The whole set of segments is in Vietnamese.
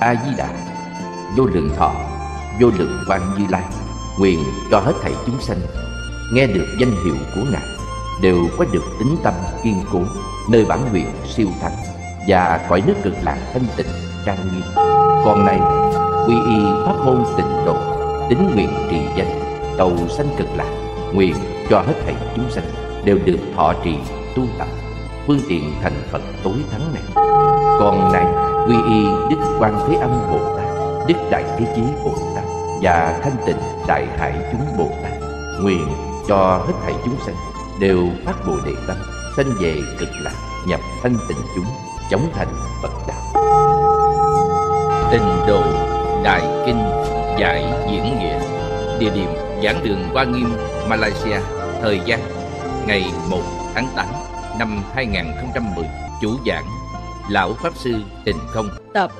a di đà vô lượng thọ vô lượng quang như lai nguyện cho hết thảy chúng sanh nghe được danh hiệu của ngài đều có được tính tâm kiên cố nơi bản nguyện siêu thánh và khỏi nước cực lạc thanh tịnh trang nghiêm còn này quy y pháp môn tịnh độ tính nguyện trì danh cầu sanh cực lạc nguyện cho hết thảy chúng sanh đều được thọ trì tu tập phương tiện thành phật tối thắng này còn này quy y đức quan thế âm bồ tát đức đại thế chí bồ tát và thanh tịnh đại hải chúng bồ tát nguyện cho hết thảy chúng sanh đều phát bồ đề tâm sanh về cực lạc nhập thanh tịnh chúng chống thành phật đạo tình độ đại kinh giải diễn nghĩa địa điểm giảng đường hoa nghiêm malaysia thời gian ngày 1 tháng 8 năm 2010 chủ giảng Lão Pháp Sư tịnh Không Tập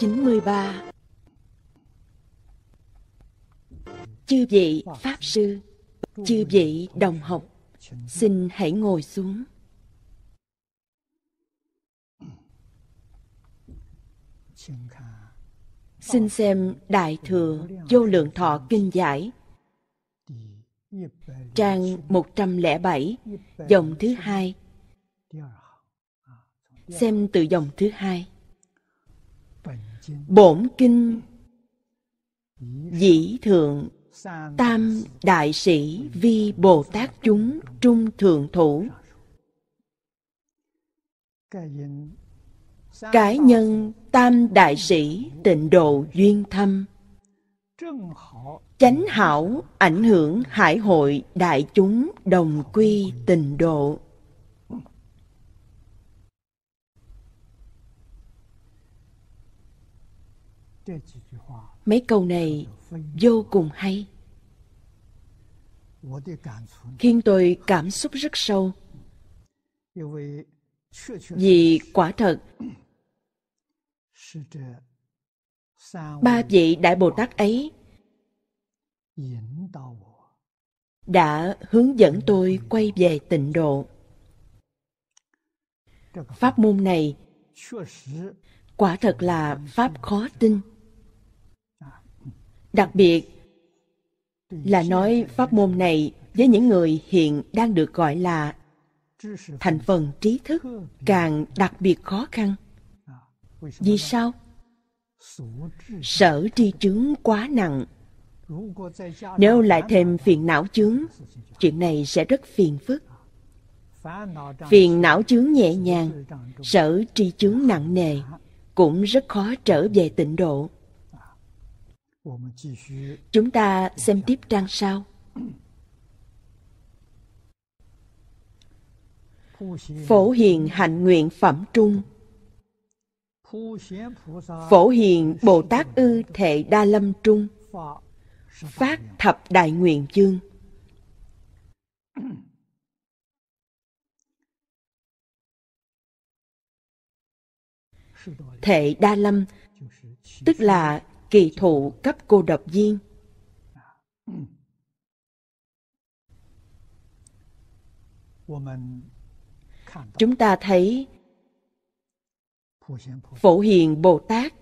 93 Chư vị Pháp Sư, chư vị đồng học, xin hãy ngồi xuống. Xin xem Đại Thừa Vô Lượng Thọ Kinh Giải Trang 107, dòng thứ hai xem từ dòng thứ hai bổn kinh dĩ thượng tam đại sĩ vi bồ tát chúng trung thượng thủ cái nhân tam đại sĩ tịnh độ duyên thâm chánh hảo ảnh hưởng hải hội đại chúng đồng quy tình độ Mấy câu này vô cùng hay. Khiến tôi cảm xúc rất sâu. Vì quả thật, ba vị Đại Bồ Tát ấy đã hướng dẫn tôi quay về tịnh độ. Pháp môn này quả thật là pháp khó tin. Đặc biệt là nói pháp môn này với những người hiện đang được gọi là thành phần trí thức càng đặc biệt khó khăn. Vì sao? Sở tri chướng quá nặng. Nếu lại thêm phiền não chướng, chuyện này sẽ rất phiền phức. Phiền não chướng nhẹ nhàng, sở tri chướng nặng nề, cũng rất khó trở về tịnh độ. Chúng ta xem tiếp trang sau. Phổ hiền hạnh nguyện phẩm trung Phổ hiền Bồ Tát ư thệ đa lâm trung Phát thập đại nguyện chương Thệ đa lâm Tức là kỳ thụ cấp cô độc viên. Chúng ta thấy Phổ Hiền Bồ Tát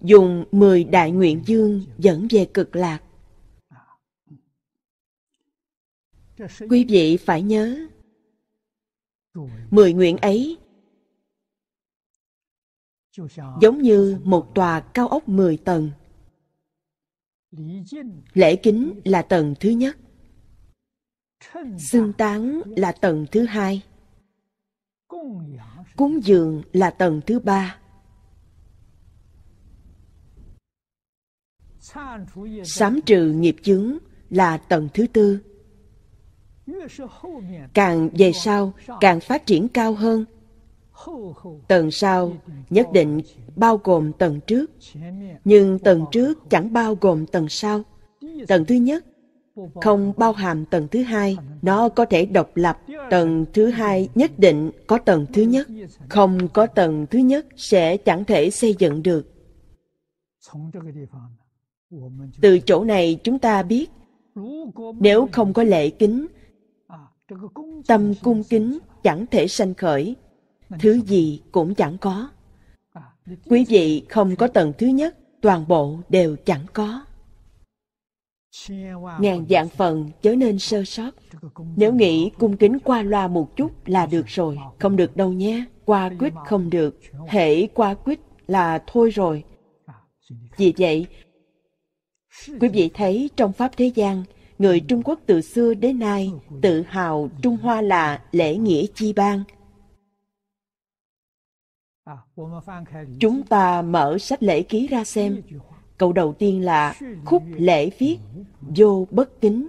dùng mười đại nguyện dương dẫn về cực lạc. Quý vị phải nhớ, mười nguyện ấy giống như một tòa cao ốc 10 tầng. Lễ kính là tầng thứ nhất. Xưng tán là tầng thứ hai. Cúng dường là tầng thứ ba. Sám trừ nghiệp chướng là tầng thứ tư. Càng về sau, càng phát triển cao hơn Tầng sau nhất định bao gồm tầng trước, nhưng tầng trước chẳng bao gồm tầng sau. Tầng thứ nhất không bao hàm tầng thứ hai, nó có thể độc lập. Tầng thứ hai nhất định có tầng thứ nhất, không có tầng thứ nhất sẽ chẳng thể xây dựng được. Từ chỗ này chúng ta biết, nếu không có lễ kính, tâm cung kính chẳng thể sanh khởi thứ gì cũng chẳng có quý vị không có tầng thứ nhất toàn bộ đều chẳng có ngàn dạng phần chớ nên sơ sót nếu nghĩ cung kính qua loa một chút là được rồi không được đâu nhé qua quýt không được hễ qua quýt là thôi rồi vì vậy quý vị thấy trong pháp thế gian người trung quốc từ xưa đến nay tự hào trung hoa là lễ nghĩa chi bang Chúng ta mở sách lễ ký ra xem. Câu đầu tiên là khúc lễ viết vô bất kính.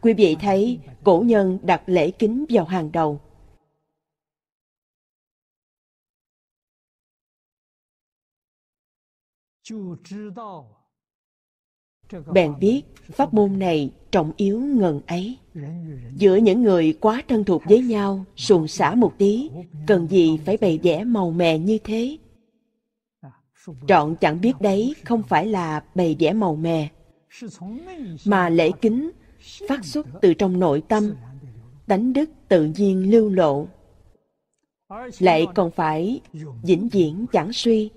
Quý vị thấy cổ nhân đặt lễ kính vào hàng đầu. Chú bèn biết pháp môn này trọng yếu ngần ấy giữa những người quá thân thuộc với nhau xuồng xả một tí cần gì phải bày vẽ màu mè như thế trọn chẳng biết đấy không phải là bày vẽ màu mè mà lễ kính phát xuất từ trong nội tâm tánh đức tự nhiên lưu lộ lại còn phải vĩnh viễn chẳng suy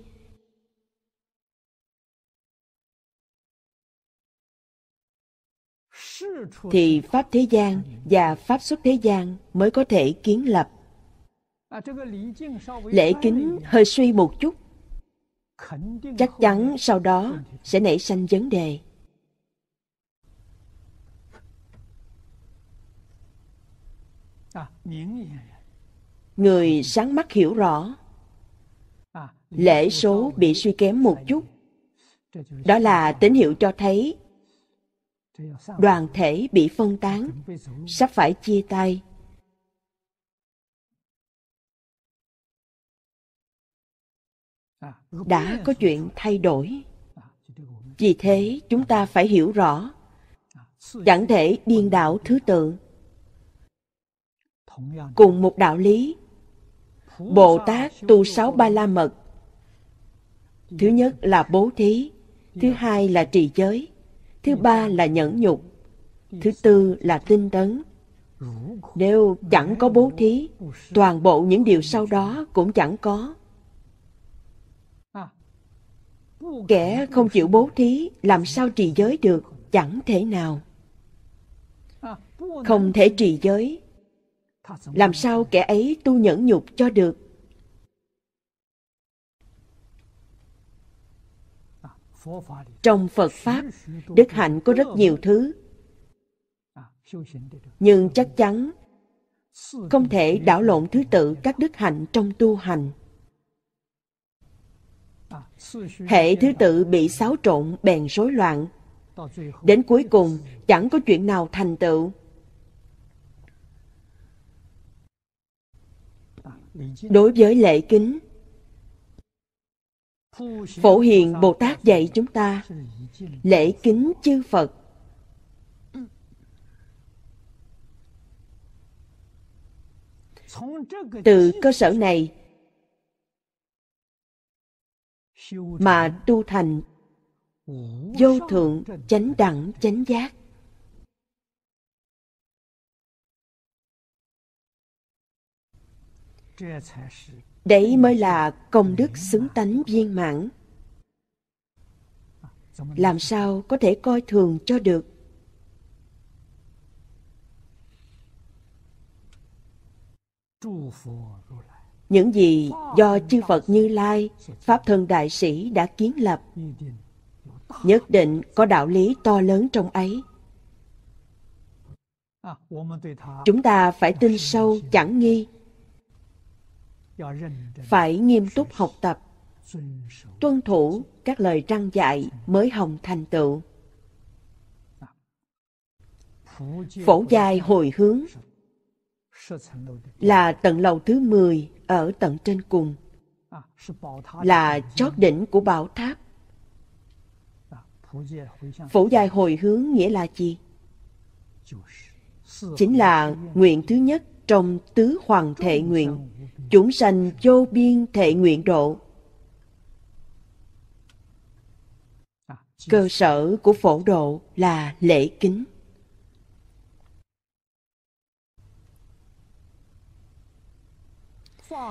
thì Pháp thế gian và Pháp xuất thế gian mới có thể kiến lập. Lễ kính hơi suy một chút, chắc chắn sau đó sẽ nảy sinh vấn đề. Người sáng mắt hiểu rõ, lễ số bị suy kém một chút, đó là tín hiệu cho thấy đoàn thể bị phân tán sắp phải chia tay đã có chuyện thay đổi vì thế chúng ta phải hiểu rõ chẳng thể điên đảo thứ tự cùng một đạo lý bồ tát tu sáu ba la mật thứ nhất là bố thí thứ hai là trì giới thứ ba là nhẫn nhục thứ tư là tinh tấn nếu chẳng có bố thí toàn bộ những điều sau đó cũng chẳng có kẻ không chịu bố thí làm sao trì giới được chẳng thể nào không thể trì giới làm sao kẻ ấy tu nhẫn nhục cho được Trong Phật Pháp, đức hạnh có rất nhiều thứ. Nhưng chắc chắn không thể đảo lộn thứ tự các đức hạnh trong tu hành. Hệ thứ tự bị xáo trộn bèn rối loạn. Đến cuối cùng chẳng có chuyện nào thành tựu. Đối với lễ kính, Phổ Hiền Bồ Tát dạy chúng ta lễ kính chư Phật. Từ cơ sở này mà tu thành vô thượng chánh đẳng chánh giác. Đấy mới là công đức xứng tánh viên mãn. Làm sao có thể coi thường cho được? Những gì do chư Phật Như Lai, Pháp Thân Đại Sĩ đã kiến lập, nhất định có đạo lý to lớn trong ấy. Chúng ta phải tin sâu chẳng nghi phải nghiêm túc học tập tuân thủ các lời trăng dạy mới hồng thành tựu phổ dài hồi hướng là tận lầu thứ 10 ở tận trên cùng là chót đỉnh của bảo tháp phổ dài hồi hướng nghĩa là gì chính là nguyện thứ nhất trong tứ hoàng thể nguyện chúng sanh vô biên thệ nguyện độ. À, Cơ sở của phổ độ là lễ kính.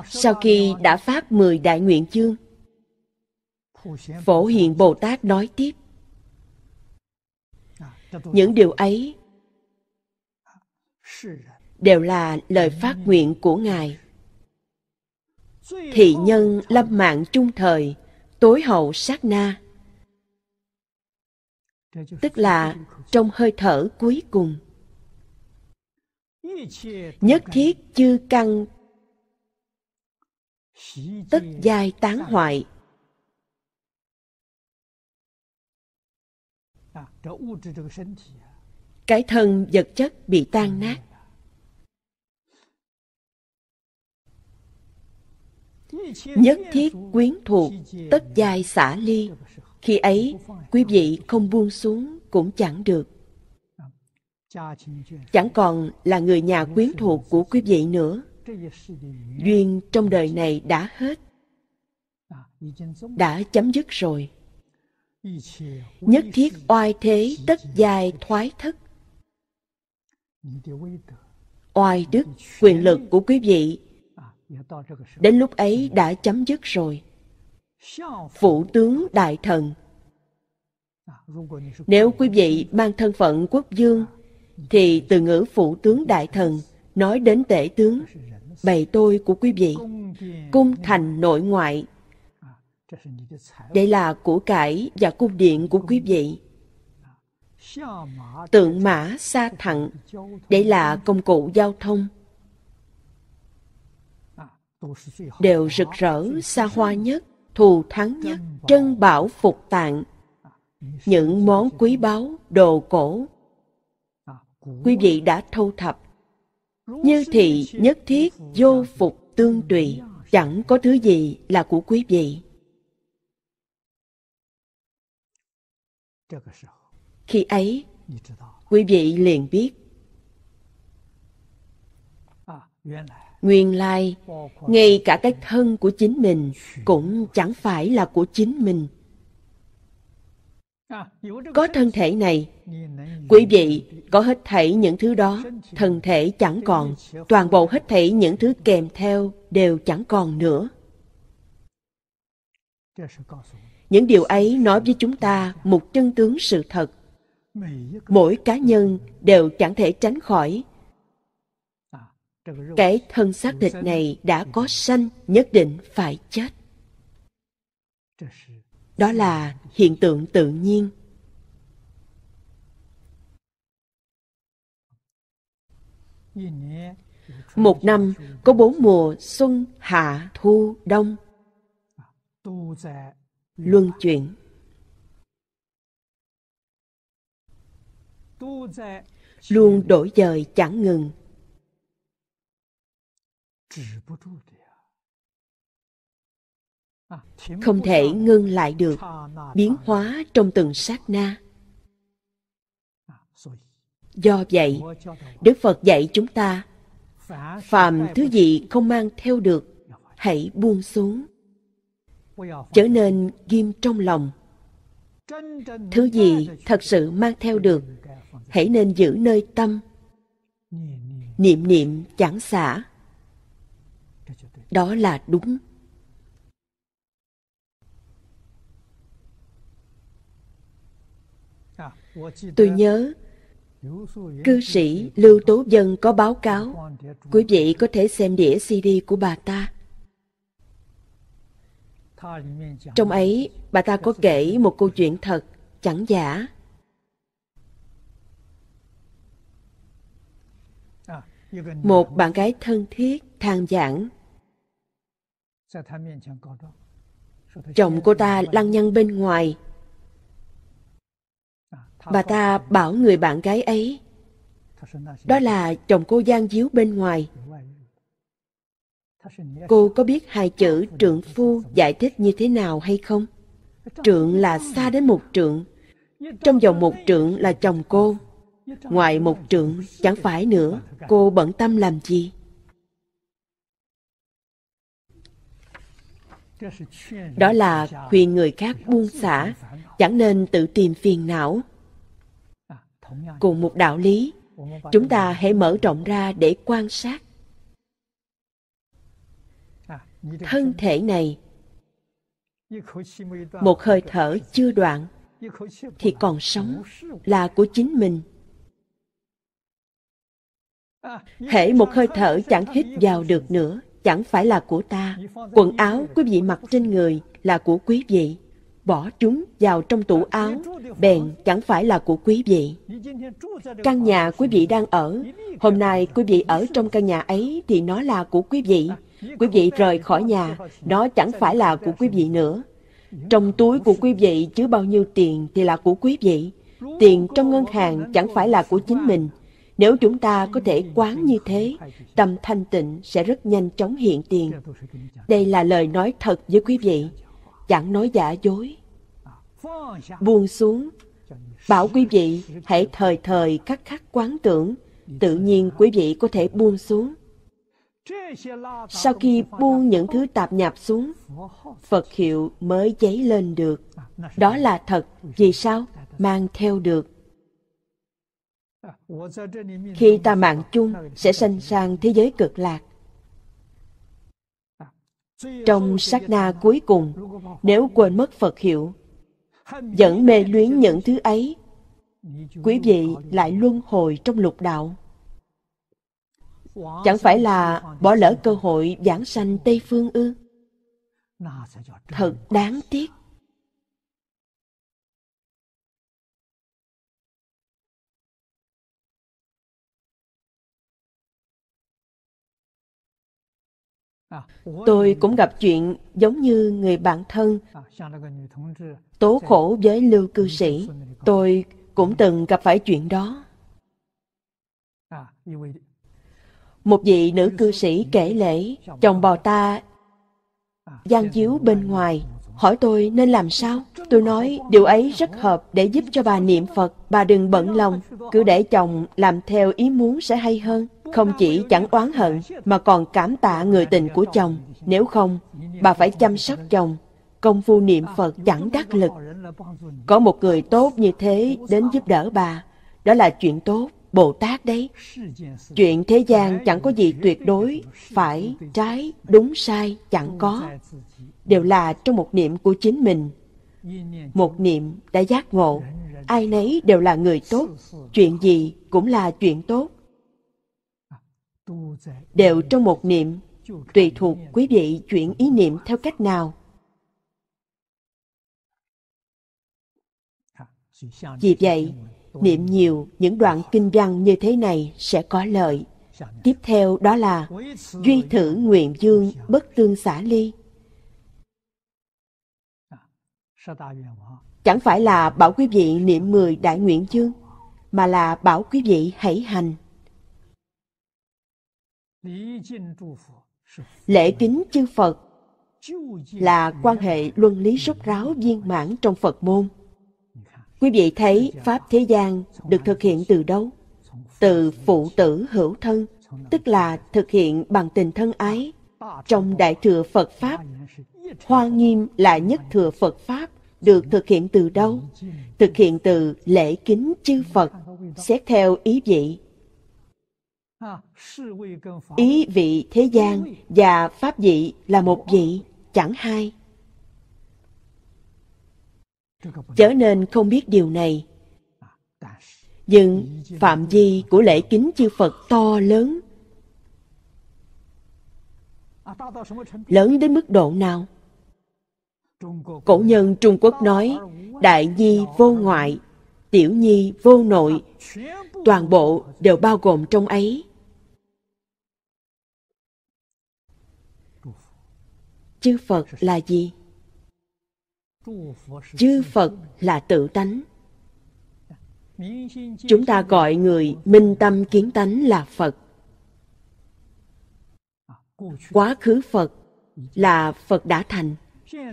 Sau khi đã phát mười đại nguyện chương, Phổ Hiền Bồ Tát nói tiếp. À, Những điều ấy à, đều là lời phát nguyện của Ngài thị nhân lâm mạng trung thời tối hậu sát na tức là trong hơi thở cuối cùng nhất thiết chư căn tất giai tán hoại cái thân vật chất bị tan nát nhất thiết quyến thuộc tất giai xả ly khi ấy quý vị không buông xuống cũng chẳng được chẳng còn là người nhà quyến thuộc của quý vị nữa duyên trong đời này đã hết đã chấm dứt rồi nhất thiết oai thế tất giai thoái thất oai đức quyền lực của quý vị Đến lúc ấy đã chấm dứt rồi. Phủ tướng đại thần Nếu quý vị mang thân phận quốc dương, thì từ ngữ phủ tướng đại thần nói đến tể tướng, bày tôi của quý vị, cung thành nội ngoại. Đây là của cải và cung điện của quý vị. Tượng mã xa thẳng, đây là công cụ giao thông đều rực rỡ xa hoa nhất thù thắng nhất trân bảo phục tạng những món quý báu đồ cổ quý vị đã thu thập như thị nhất thiết vô phục tương tùy chẳng có thứ gì là của quý vị khi ấy quý vị liền biết Nguyên lai, ngay cả cái thân của chính mình cũng chẳng phải là của chính mình. Có thân thể này, quý vị có hết thảy những thứ đó, thân thể chẳng còn, toàn bộ hết thảy những thứ kèm theo đều chẳng còn nữa. Những điều ấy nói với chúng ta một chân tướng sự thật. Mỗi cá nhân đều chẳng thể tránh khỏi cái thân xác thịt này đã có sanh nhất định phải chết đó là hiện tượng tự nhiên một năm có bốn mùa xuân hạ thu đông luân chuyển luôn đổi dời chẳng ngừng không thể ngưng lại được biến hóa trong từng sát na do vậy đức phật dạy chúng ta phàm thứ gì không mang theo được hãy buông xuống trở nên ghim trong lòng thứ gì thật sự mang theo được hãy nên giữ nơi tâm niệm niệm chẳng xả đó là đúng. Tôi nhớ cư sĩ Lưu Tố Dân có báo cáo. Quý vị có thể xem đĩa CD của bà ta. Trong ấy, bà ta có kể một câu chuyện thật, chẳng giả. Một bạn gái thân thiết, than giảng. Chồng cô ta lăng nhăng bên ngoài. Bà ta bảo người bạn gái ấy, đó là chồng cô gian díu bên ngoài. Cô có biết hai chữ trượng phu giải thích như thế nào hay không? Trượng là xa đến một trượng. Trong vòng một trượng là chồng cô. Ngoài một trượng chẳng phải nữa, cô bận tâm làm gì? Đó là khuyên người khác buông xả, chẳng nên tự tìm phiền não. Cùng một đạo lý, chúng ta hãy mở rộng ra để quan sát. Thân thể này, một hơi thở chưa đoạn, thì còn sống là của chính mình. Hễ một hơi thở chẳng hít vào được nữa, chẳng phải là của ta. Quần áo quý vị mặc trên người là của quý vị. Bỏ chúng vào trong tủ áo, bèn chẳng phải là của quý vị. Căn nhà quý vị đang ở, hôm nay quý vị ở trong căn nhà ấy thì nó là của quý vị. Quý vị rời khỏi nhà, nó chẳng phải là của quý vị nữa. Trong túi của quý vị chứa bao nhiêu tiền thì là của quý vị. Tiền trong ngân hàng chẳng phải là của chính mình, nếu chúng ta có thể quán như thế, tâm thanh tịnh sẽ rất nhanh chóng hiện tiền. Đây là lời nói thật với quý vị, chẳng nói giả dối. Buông xuống, bảo quý vị hãy thời thời khắc khắc quán tưởng, tự nhiên quý vị có thể buông xuống. Sau khi buông những thứ tạp nhạp xuống, Phật hiệu mới cháy lên được. Đó là thật, vì sao? Mang theo được. Khi ta mạng chung sẽ sanh sang thế giới cực lạc. Trong sát na cuối cùng, nếu quên mất Phật hiệu, vẫn mê luyến những thứ ấy, quý vị lại luân hồi trong lục đạo. Chẳng phải là bỏ lỡ cơ hội giảng sanh Tây Phương ư? Thật đáng tiếc. Tôi cũng gặp chuyện giống như người bạn thân tố khổ với lưu cư sĩ. Tôi cũng từng gặp phải chuyện đó. Một vị nữ cư sĩ kể lễ, chồng bò ta gian chiếu bên ngoài Hỏi tôi nên làm sao? Tôi nói điều ấy rất hợp để giúp cho bà niệm Phật. Bà đừng bận lòng, cứ để chồng làm theo ý muốn sẽ hay hơn. Không chỉ chẳng oán hận mà còn cảm tạ người tình của chồng. Nếu không, bà phải chăm sóc chồng. Công phu niệm Phật chẳng đắc lực. Có một người tốt như thế đến giúp đỡ bà. Đó là chuyện tốt, Bồ Tát đấy. Chuyện thế gian chẳng có gì tuyệt đối, phải, trái, đúng, sai, chẳng có đều là trong một niệm của chính mình. Một niệm đã giác ngộ, ai nấy đều là người tốt, chuyện gì cũng là chuyện tốt. Đều trong một niệm, tùy thuộc quý vị chuyển ý niệm theo cách nào. Vì vậy, niệm nhiều những đoạn kinh văn như thế này sẽ có lợi. Tiếp theo đó là duy thử nguyện dương bất tương xả ly. Chẳng phải là bảo quý vị niệm 10 đại nguyện chương, mà là bảo quý vị hãy hành. Lễ kính chư Phật là quan hệ luân lý rốt ráo viên mãn trong Phật môn. Quý vị thấy Pháp thế gian được thực hiện từ đâu? Từ phụ tử hữu thân, tức là thực hiện bằng tình thân ái. Trong Đại Thừa Phật Pháp, Hoa Nghiêm là nhất thừa Phật Pháp được thực hiện từ đâu? Thực hiện từ lễ kính chư Phật, xét theo ý vị. Ý vị thế gian và pháp vị là một vị, chẳng hai. Chớ nên không biết điều này. Nhưng phạm vi của lễ kính chư Phật to lớn. Lớn đến mức độ nào? Cổ nhân Trung Quốc nói, đại nhi vô ngoại, tiểu nhi vô nội, toàn bộ đều bao gồm trong ấy. Chư Phật là gì? Chư Phật là tự tánh. Chúng ta gọi người minh tâm kiến tánh là Phật. Quá khứ Phật là Phật đã thành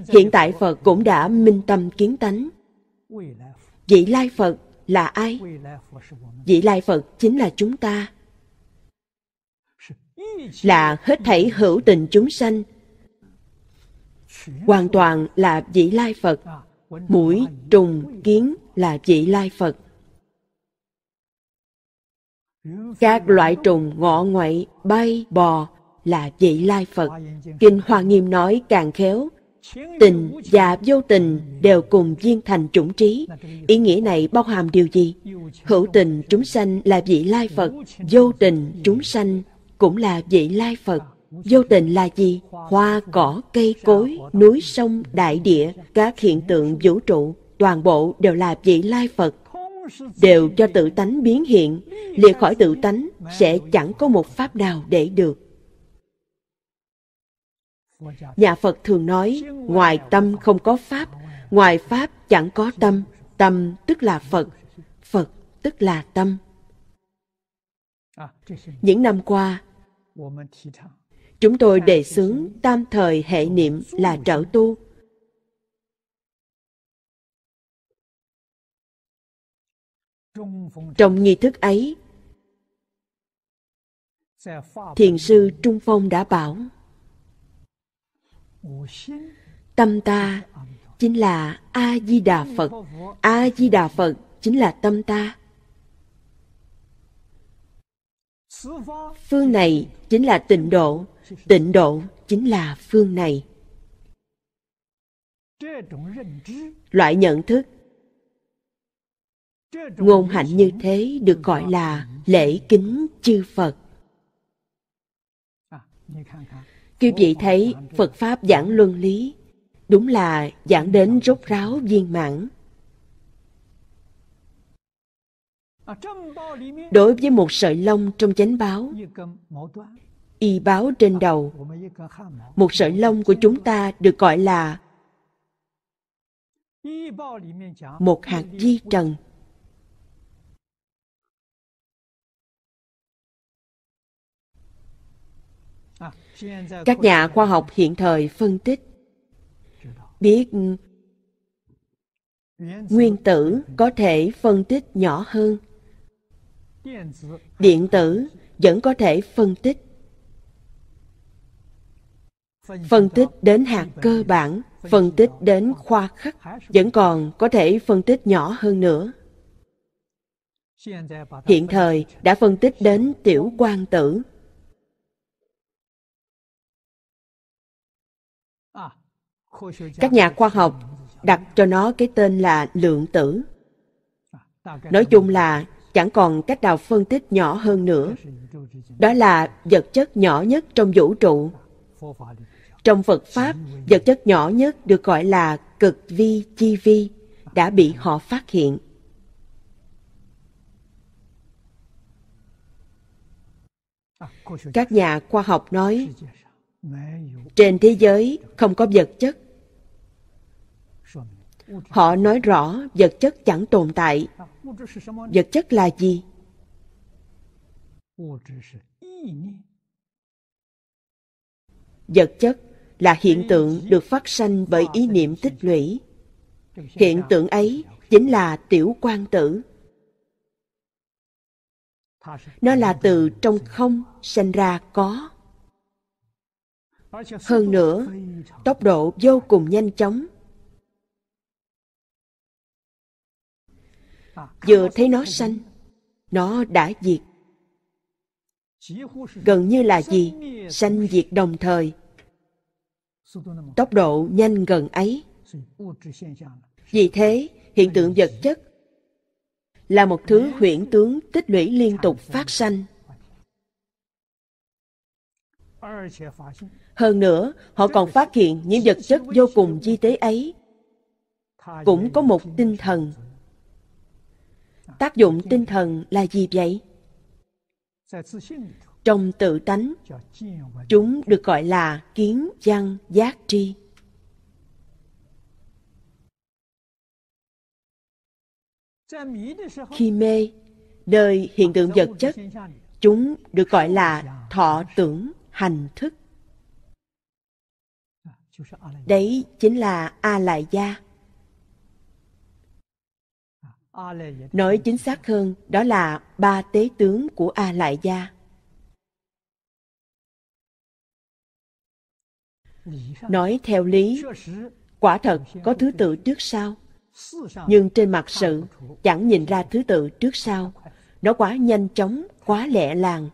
hiện tại phật cũng đã minh tâm kiến tánh vị lai phật là ai vị lai phật chính là chúng ta là hết thảy hữu tình chúng sanh hoàn toàn là vị lai phật mũi trùng kiến là vị lai phật các loại trùng ngọ ngoại bay bò là vị lai phật kinh hoa nghiêm nói càng khéo tình và vô tình đều cùng viên thành chủng trí ý nghĩa này bao hàm điều gì hữu tình chúng sanh là vị lai phật vô tình chúng sanh cũng là vị lai phật vô tình là gì hoa cỏ cây cối núi sông đại địa các hiện tượng vũ trụ toàn bộ đều là vị lai phật đều cho tự tánh biến hiện liệt khỏi tự tánh sẽ chẳng có một pháp nào để được Nhà Phật thường nói, ngoài tâm không có Pháp, ngoài Pháp chẳng có tâm, tâm tức là Phật, Phật tức là tâm. Những năm qua, chúng tôi đề xướng tam thời hệ niệm là trợ tu. Trong nghi thức ấy, Thiền sư Trung Phong đã bảo Tâm ta chính là A-di-đà Phật. A-di-đà Phật chính là tâm ta. Phương này chính là tịnh độ, tịnh độ chính là phương này. Loại nhận thức Ngôn hạnh như thế được gọi là lễ kính chư Phật khi vị thấy Phật Pháp giảng luân lý, đúng là giảng đến rốt ráo viên mãn. Đối với một sợi lông trong chánh báo, y báo trên đầu, một sợi lông của chúng ta được gọi là một hạt di trần các nhà khoa học hiện thời phân tích biết nguyên tử có thể phân tích nhỏ hơn điện tử vẫn có thể phân tích phân tích đến hạt cơ bản phân tích đến khoa khắc vẫn còn có thể phân tích nhỏ hơn nữa hiện thời đã phân tích đến tiểu quan tử các nhà khoa học đặt cho nó cái tên là lượng tử nói chung là chẳng còn cách nào phân tích nhỏ hơn nữa đó là vật chất nhỏ nhất trong vũ trụ trong phật pháp vật chất nhỏ nhất được gọi là cực vi chi vi đã bị họ phát hiện các nhà khoa học nói trên thế giới không có vật chất Họ nói rõ vật chất chẳng tồn tại. Vật chất là gì? Vật chất là hiện tượng được phát sanh bởi ý niệm tích lũy. Hiện tượng ấy chính là tiểu quan tử. Nó là từ trong không sanh ra có. Hơn nữa, tốc độ vô cùng nhanh chóng vừa thấy nó sanh nó đã diệt gần như là gì sanh diệt đồng thời tốc độ nhanh gần ấy vì thế hiện tượng vật chất là một thứ huyễn tướng tích lũy liên tục phát sanh hơn nữa họ còn phát hiện những vật chất vô cùng di tế ấy cũng có một tinh thần tác dụng tinh thần là gì vậy trong tự tánh chúng được gọi là kiến văn giác tri khi mê nơi hiện tượng vật chất chúng được gọi là thọ tưởng hành thức đấy chính là a lại gia Nói chính xác hơn, đó là ba tế tướng của A Lại Gia. Nói theo lý, quả thật có thứ tự trước sau. Nhưng trên mặt sự, chẳng nhìn ra thứ tự trước sau. Nó quá nhanh chóng, quá lẹ làng.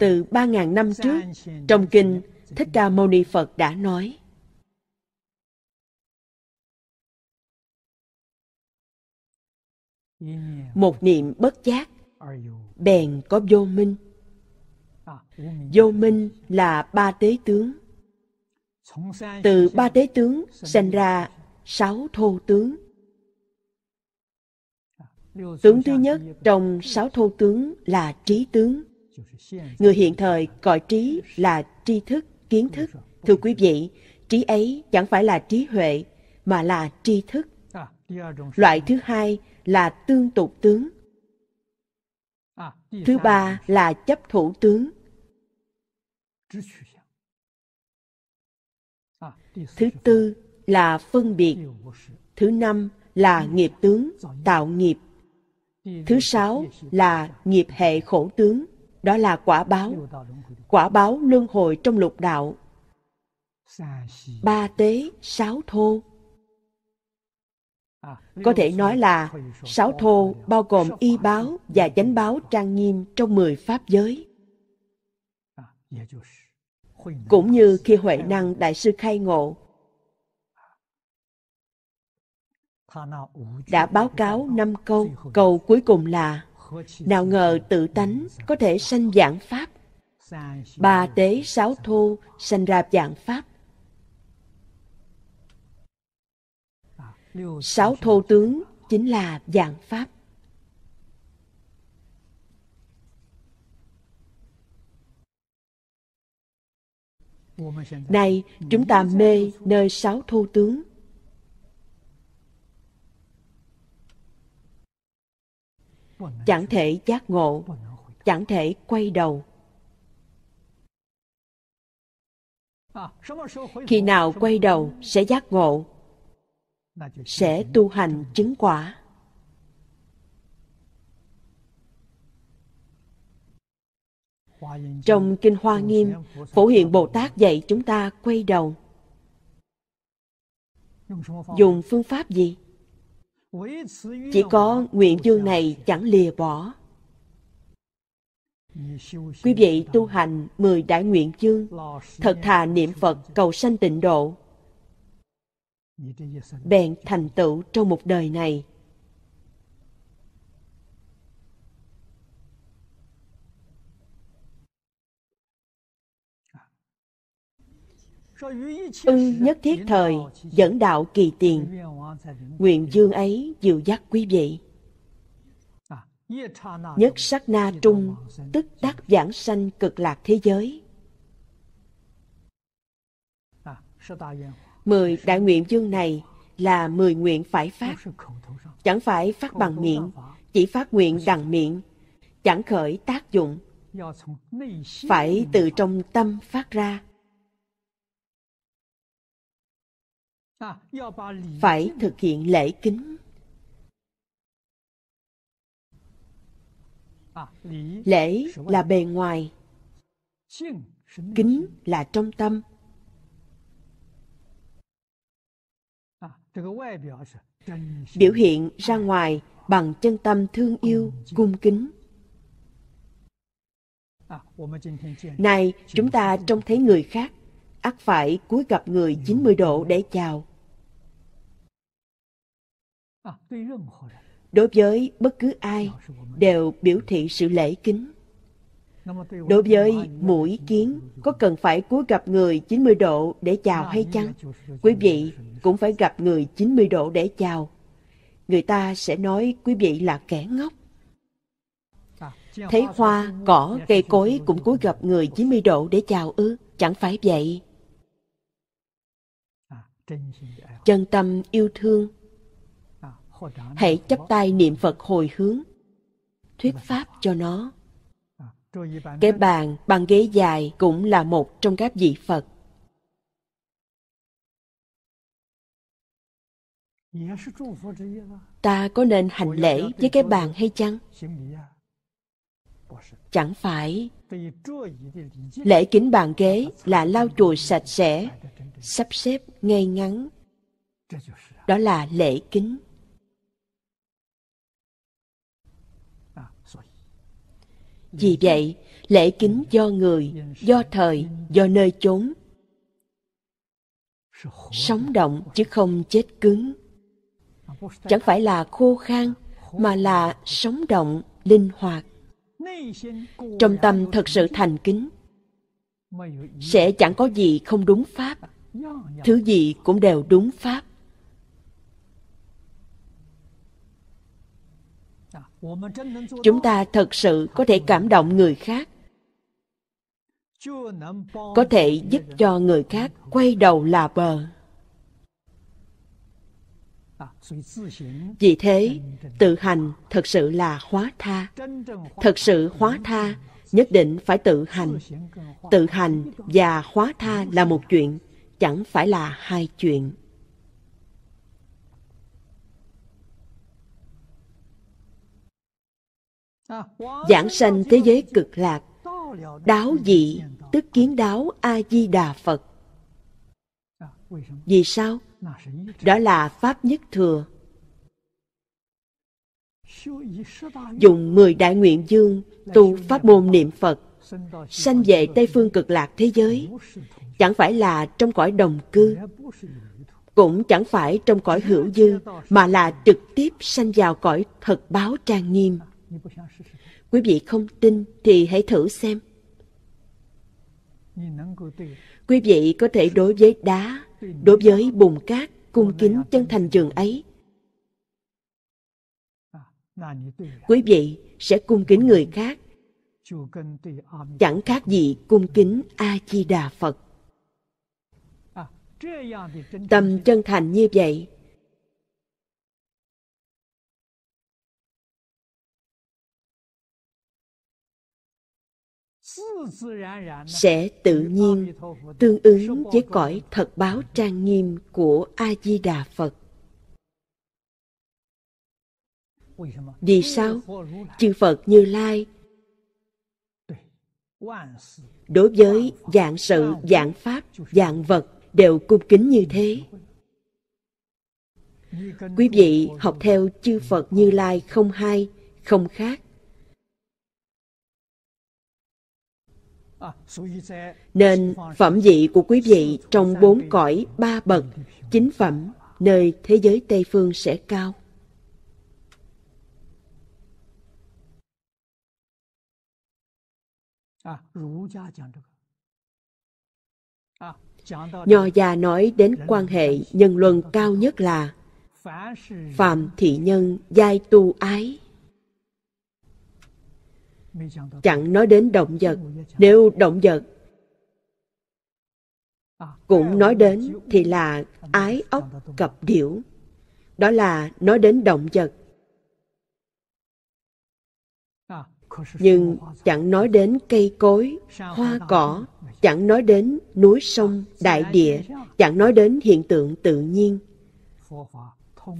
Từ ba ngàn năm trước, trong kinh Thích Ca Mâu Ni Phật đã nói. Một niệm bất giác, bèn có vô minh. Vô minh là ba tế tướng. Từ ba tế tướng sinh ra sáu thô tướng. Tướng thứ nhất trong sáu thô tướng là trí tướng. Người hiện thời gọi trí là tri thức kiến thức. Thưa quý vị, trí ấy chẳng phải là trí huệ, mà là tri thức. Loại thứ hai là tương tục tướng. Thứ ba là chấp thủ tướng. Thứ tư là phân biệt. Thứ năm là nghiệp tướng, tạo nghiệp. Thứ sáu là nghiệp hệ khổ tướng. Đó là quả báo, quả báo luân hồi trong lục đạo. Ba tế, sáu thô. Có thể nói là sáu thô bao gồm y báo và chánh báo trang nghiêm trong mười pháp giới. Cũng như khi Huệ Năng Đại sư khai ngộ, đã báo cáo năm câu, câu cuối cùng là nào ngờ tự tánh có thể sanh giảng Pháp. Ba tế sáu thu sanh ra giảng Pháp. Sáu thô tướng chính là dạng Pháp. Này, chúng ta mê nơi sáu thô tướng. chẳng thể giác ngộ, chẳng thể quay đầu. Khi nào quay đầu sẽ giác ngộ, sẽ tu hành chứng quả. Trong Kinh Hoa Nghiêm, Phổ Hiện Bồ Tát dạy chúng ta quay đầu. Dùng phương pháp gì? Chỉ có nguyện dương này chẳng lìa bỏ. Quý vị tu hành mười đại nguyện chương, thật thà niệm Phật cầu sanh tịnh độ, bèn thành tựu trong một đời này. ưng nhất thiết thời dẫn đạo kỳ tiền nguyện dương ấy dịu dắt quý vị nhất sát na trung tức đắc giảng sanh cực lạc thế giới mười đại nguyện dương này là mười nguyện phải phát chẳng phải phát bằng miệng chỉ phát nguyện đằng miệng chẳng khởi tác dụng phải từ trong tâm phát ra phải thực hiện lễ kính lễ là bề ngoài kính là trong tâm biểu hiện ra ngoài bằng chân tâm thương yêu cung kính nay chúng ta trông thấy người khác ắt phải cúi gặp người 90 độ để chào À, đối với bất cứ ai đều biểu thị sự lễ kính đối với mũi kiến có cần phải cúi gặp người 90 độ để chào à, hay chăng quý vị cũng phải gặp người 90 độ để chào người ta sẽ nói quý vị là kẻ ngốc à, thấy hoa cỏ cây cối cũng cúi gặp người 90 độ để chào ư chẳng phải vậy chân tâm yêu thương hãy chấp tay niệm phật hồi hướng thuyết pháp cho nó cái bàn bằng ghế dài cũng là một trong các vị phật ta có nên hành lễ với cái bàn hay chăng chẳng phải lễ kính bàn ghế là lau chùi sạch sẽ sắp xếp ngay ngắn đó là lễ kính Vì vậy, lễ kính do người, do thời, do nơi chốn. Sống động chứ không chết cứng. Chẳng phải là khô khan mà là sống động, linh hoạt. Trong tâm thật sự thành kính, sẽ chẳng có gì không đúng pháp. Thứ gì cũng đều đúng pháp. chúng ta thật sự có thể cảm động người khác có thể giúp cho người khác quay đầu là bờ vì thế tự hành thật sự là hóa tha thật sự hóa tha nhất định phải tự hành tự hành và hóa tha là một chuyện chẳng phải là hai chuyện giảng sanh thế giới cực lạc đáo dị tức kiến đáo a di đà phật vì sao đó là pháp nhất thừa dùng mười đại nguyện dương tu pháp môn niệm phật sanh về tây phương cực lạc thế giới chẳng phải là trong cõi đồng cư cũng chẳng phải trong cõi hữu dư mà là trực tiếp sanh vào cõi thật báo trang nghiêm Quý vị không tin thì hãy thử xem. Quý vị có thể đối với đá, đối với bùn cát, cung kính chân thành dường ấy. Quý vị sẽ cung kính người khác, chẳng khác gì cung kính A-di-đà Phật. Tâm chân thành như vậy sẽ tự nhiên tương ứng với cõi thật báo trang nghiêm của a di đà phật vì sao chư phật như lai đối với dạng sự dạng pháp dạng vật đều cung kính như thế quý vị học theo chư phật như lai không hai không khác Nên phẩm vị của quý vị trong bốn cõi ba bậc, chính phẩm nơi thế giới Tây Phương sẽ cao. Nho gia nói đến quan hệ nhân luân cao nhất là Phạm thị nhân giai tu ái chẳng nói đến động vật nếu động vật cũng nói đến thì là ái ốc cặp điểu đó là nói đến động vật nhưng chẳng nói đến cây cối hoa cỏ chẳng nói đến núi sông đại địa chẳng nói đến hiện tượng tự nhiên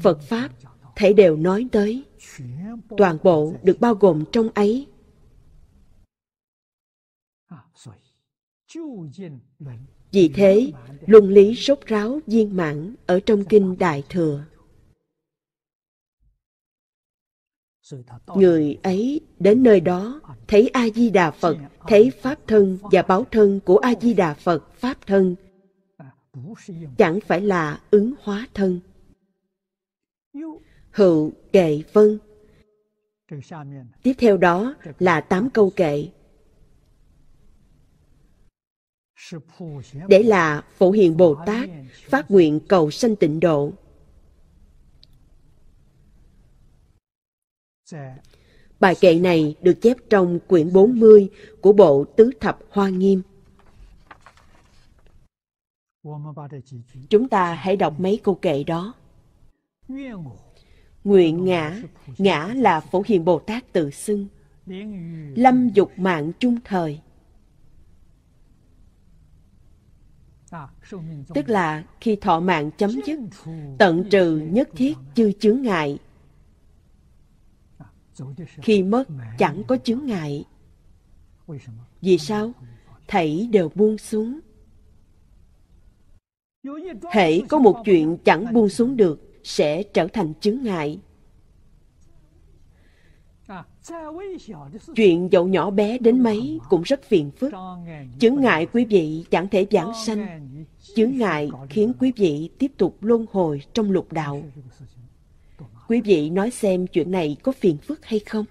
phật pháp thể đều nói tới toàn bộ được bao gồm trong ấy À, Vì thế, luân lý sốt ráo viên mãn ở trong Kinh Đại Thừa. Người ấy đến nơi đó thấy A-di-đà Phật, thấy Pháp thân và báo thân của A-di-đà Phật, Pháp thân, à, chẳng phải là ứng hóa thân. Hữu kệ vân Tiếp theo đó là tám câu kệ để là phổ hiền bồ tát phát nguyện cầu sanh tịnh độ Bài kệ này được chép trong quyển 40 của bộ Tứ Thập Hoa Nghiêm. Chúng ta hãy đọc mấy câu kệ đó. Nguyện ngã, ngã là phổ hiền Bồ Tát tự xưng. Lâm dục mạng chung thời. Ờ, tức là khi thọ mạng chấm dứt tận trừ nhất thiết chư chướng ngại khi mất chẳng có chướng ngại vì sao thảy đều buông xuống hễ có một chuyện chẳng buông xuống được sẽ trở thành chướng ngại À, chuyện dẫu nhỏ bé đến mấy cũng rất phiền phức. Chứng ngại quý vị chẳng thể giảng sanh. Chứng ngại khiến quý vị tiếp tục luân hồi trong lục đạo. Quý vị nói xem chuyện này có phiền phức hay không?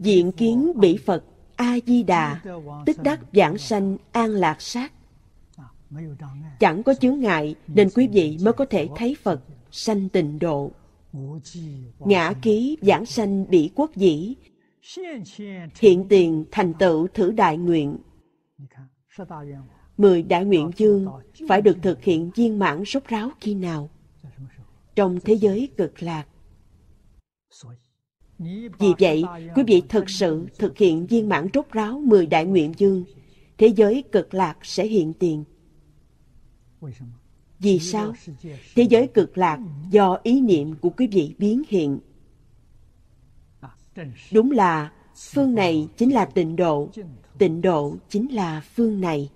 Diện kiến bỉ Phật A-di-đà, tức đắc giảng sanh an lạc sát. Chẳng có chướng ngại nên quý vị mới có thể thấy Phật sanh tịnh độ. Ngã ký giảng sanh bỉ quốc dĩ, hiện tiền thành tựu thử đại nguyện. Mười đại nguyện chương phải được thực hiện viên mãn rốt ráo khi nào? Trong thế giới cực lạc. Vì vậy, quý vị thực sự thực hiện viên mãn rốt ráo mười đại nguyện dương, thế giới cực lạc sẽ hiện tiền. Vì sao? Thế giới cực lạc do ý niệm của quý vị biến hiện. Đúng là phương này chính là tịnh độ, tịnh độ chính là phương này.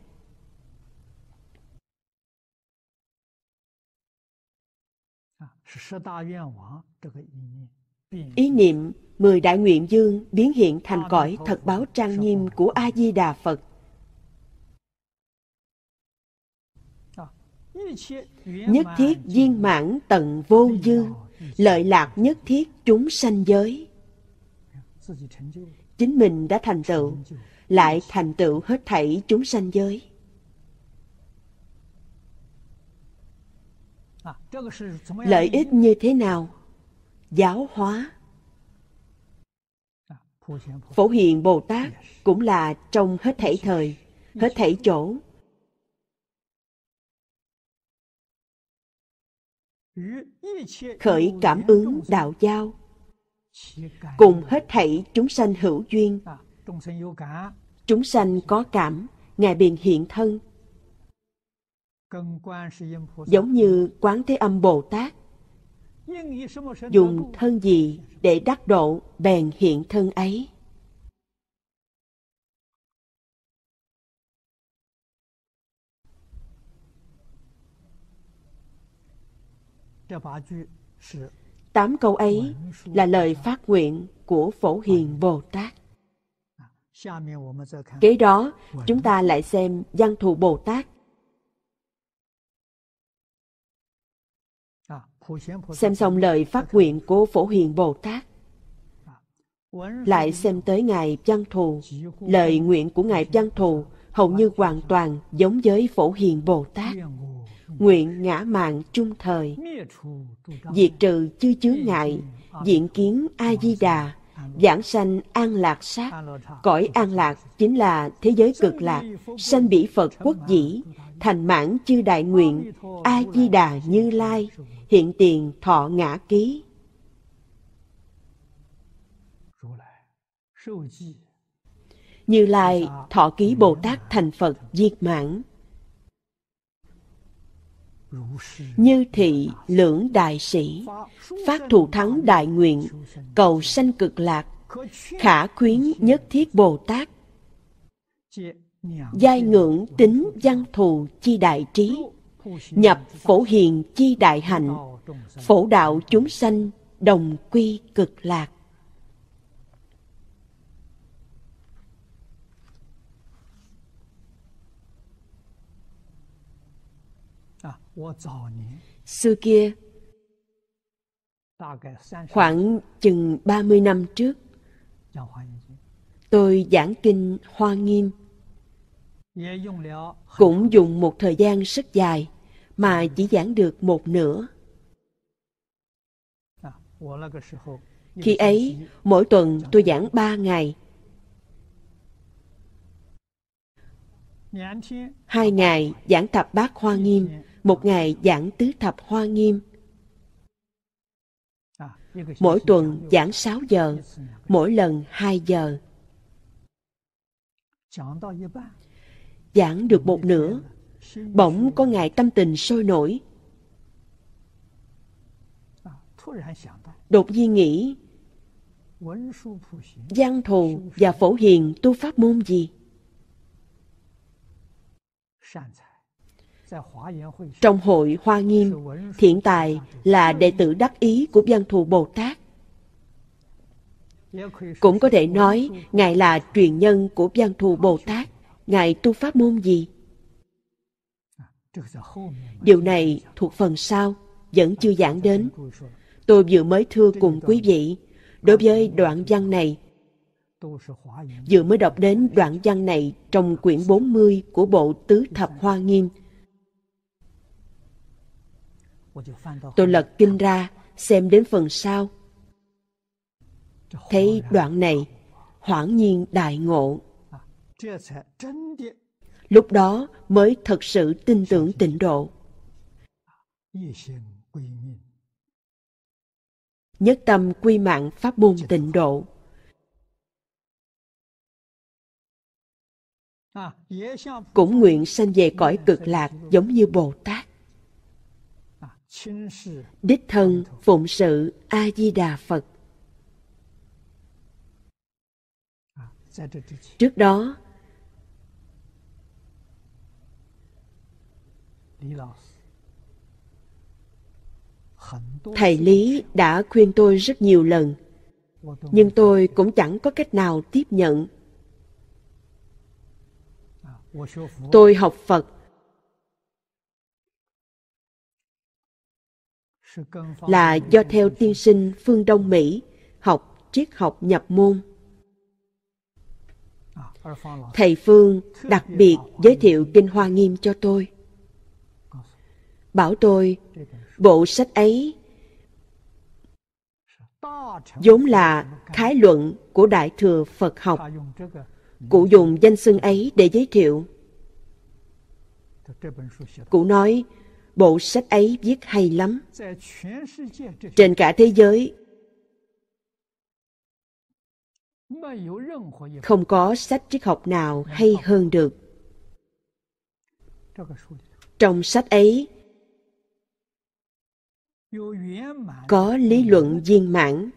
Ý niệm mười đại nguyện dương biến hiện thành cõi thật báo trang nghiêm của A Di Đà Phật Nhất thiết viên mãn tận vô dư Lợi lạc nhất thiết chúng sanh giới Chính mình đã thành tựu Lại thành tựu hết thảy chúng sanh giới Lợi ích như thế nào? Giáo hóa Phổ hiện Bồ Tát cũng là trong hết thảy thời, hết thảy chỗ khởi cảm ứng đạo giao cùng hết thảy chúng sanh hữu duyên chúng sanh có cảm ngài hiện thân giống như quán thế âm bồ tát dùng thân gì để đắc độ bèn hiện thân ấy Tám câu ấy là lời phát nguyện của Phổ Hiền Bồ Tát. À, Kế đó, chúng ta lại xem văn thù Bồ Tát. À, xem xong lời phát nguyện của Phổ Hiền Bồ Tát. À, lại xem tới Ngài Văn Thù, lời nguyện của Ngài Văn Thù hầu như hoàn toàn giống với Phổ Hiền Bồ Tát nguyện ngã mạng chung thời diệt trừ chư chướng ngại diện kiến a di đà giảng sanh an lạc sát cõi an lạc chính là thế giới cực lạc sanh bỉ phật quốc dĩ thành mãn chư đại nguyện a di đà như lai hiện tiền thọ ngã ký như lai thọ ký bồ tát thành phật diệt mãn như thị lưỡng đại sĩ, phát thù thắng đại nguyện, cầu sanh cực lạc, khả khuyến nhất thiết Bồ Tát. Giai ngưỡng tính văn thù chi đại trí, nhập phổ hiền chi đại hạnh, phổ đạo chúng sanh đồng quy cực lạc. Xưa kia, khoảng chừng 30 năm trước, tôi giảng kinh Hoa Nghiêm. Cũng dùng một thời gian rất dài mà chỉ giảng được một nửa. À, Khi ấy, mỗi tuần tôi giảng ba ngày – Hai ngày giảng thập bát hoa nghiêm, một ngày giảng tứ thập hoa nghiêm. Mỗi tuần giảng 6 giờ, mỗi lần 2 giờ. Giảng được một nửa, bỗng có ngài tâm tình sôi nổi. Đột nhiên nghĩ, Giang thù và phổ hiền tu pháp môn gì? Trong hội Hoa Nghiêm, Thiện Tài là đệ tử đắc ý của văn thù Bồ Tát. Cũng có thể nói Ngài là truyền nhân của văn thù Bồ Tát. Ngài tu pháp môn gì? Điều này thuộc phần sau, vẫn chưa giảng đến. Tôi vừa mới thưa cùng quý vị, đối với đoạn văn này, Vừa mới đọc đến đoạn văn này trong quyển 40 của bộ Tứ Thập Hoa Nghiêm. Tôi lật kinh ra, xem đến phần sau. Thấy đoạn này, hoảng nhiên đại ngộ. Lúc đó mới thật sự tin tưởng tịnh độ. Nhất tâm quy mạng pháp môn tịnh độ cũng nguyện sanh về cõi cực lạc giống như Bồ Tát. Đích thân phụng sự A-di-đà Phật. Trước đó, Thầy Lý đã khuyên tôi rất nhiều lần, nhưng tôi cũng chẳng có cách nào tiếp nhận tôi học phật là do theo tiên sinh phương đông mỹ học triết học nhập môn thầy phương đặc biệt giới thiệu kinh hoa nghiêm cho tôi bảo tôi bộ sách ấy vốn là khái luận của đại thừa phật học Cụ dùng danh xưng ấy để giới thiệu. Cụ nói, bộ sách ấy viết hay lắm. Trên cả thế giới, không có sách triết học nào hay hơn được. Trong sách ấy, có lý luận viên mãn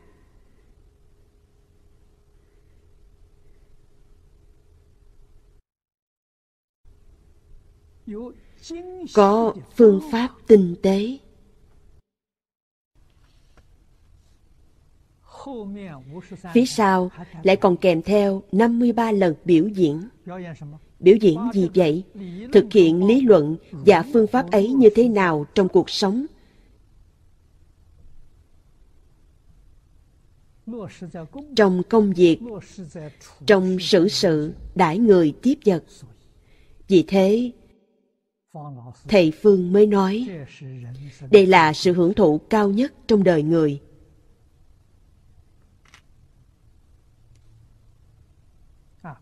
có phương pháp tinh tế Phía sau lại còn kèm theo 53 lần biểu diễn. Biểu diễn gì vậy? Thực hiện lý luận và phương pháp ấy như thế nào trong cuộc sống? Trong công việc, trong xử sự, đãi người tiếp vật. Vì thế, thầy phương mới nói đây là sự hưởng thụ cao nhất trong đời người à,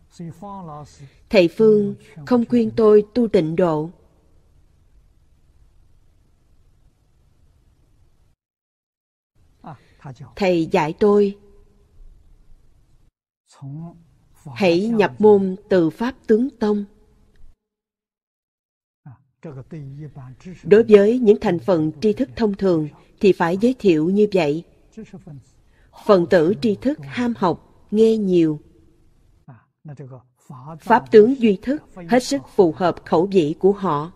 thầy phương không khuyên tôi tu tịnh độ à, thầy dạy tôi hãy nhập môn từ pháp tướng tông Đối với những thành phần tri thức thông thường thì phải giới thiệu như vậy. Phần tử tri thức ham học, nghe nhiều. Pháp tướng duy thức hết sức phù hợp khẩu vị của họ.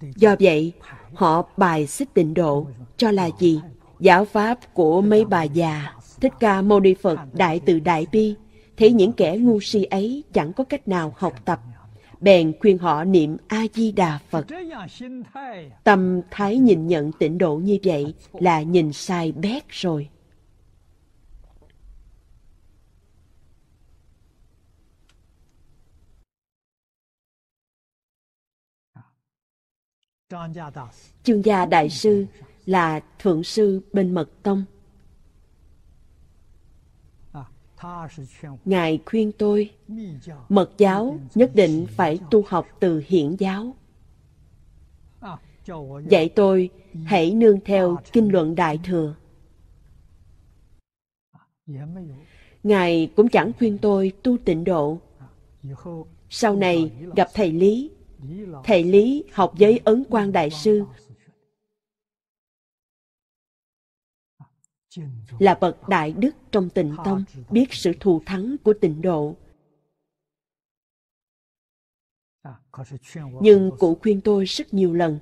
Do vậy, họ bài xích định độ cho là gì? Giáo pháp của mấy bà già, Thích Ca Mâu Ni Phật Đại Từ Đại Bi, thấy những kẻ ngu si ấy chẳng có cách nào học tập bèn khuyên họ niệm a di đà phật tâm thái nhìn nhận tịnh độ như vậy là nhìn sai bét rồi chương gia đại sư là thượng sư bên mật tông Ngài khuyên tôi, mật giáo nhất định phải tu học từ hiển giáo. À, dạy tôi hãy nương theo Kinh luận Đại Thừa. À, Ngài cũng chẳng khuyên tôi tu tịnh độ. À, Sau này gặp thầy Lý, thầy Lý học với Ấn quan Đại Sư là bậc đại đức trong tịnh tâm biết sự thù thắng của tịnh độ à, nhưng cụ khuyên tôi rất nhiều lần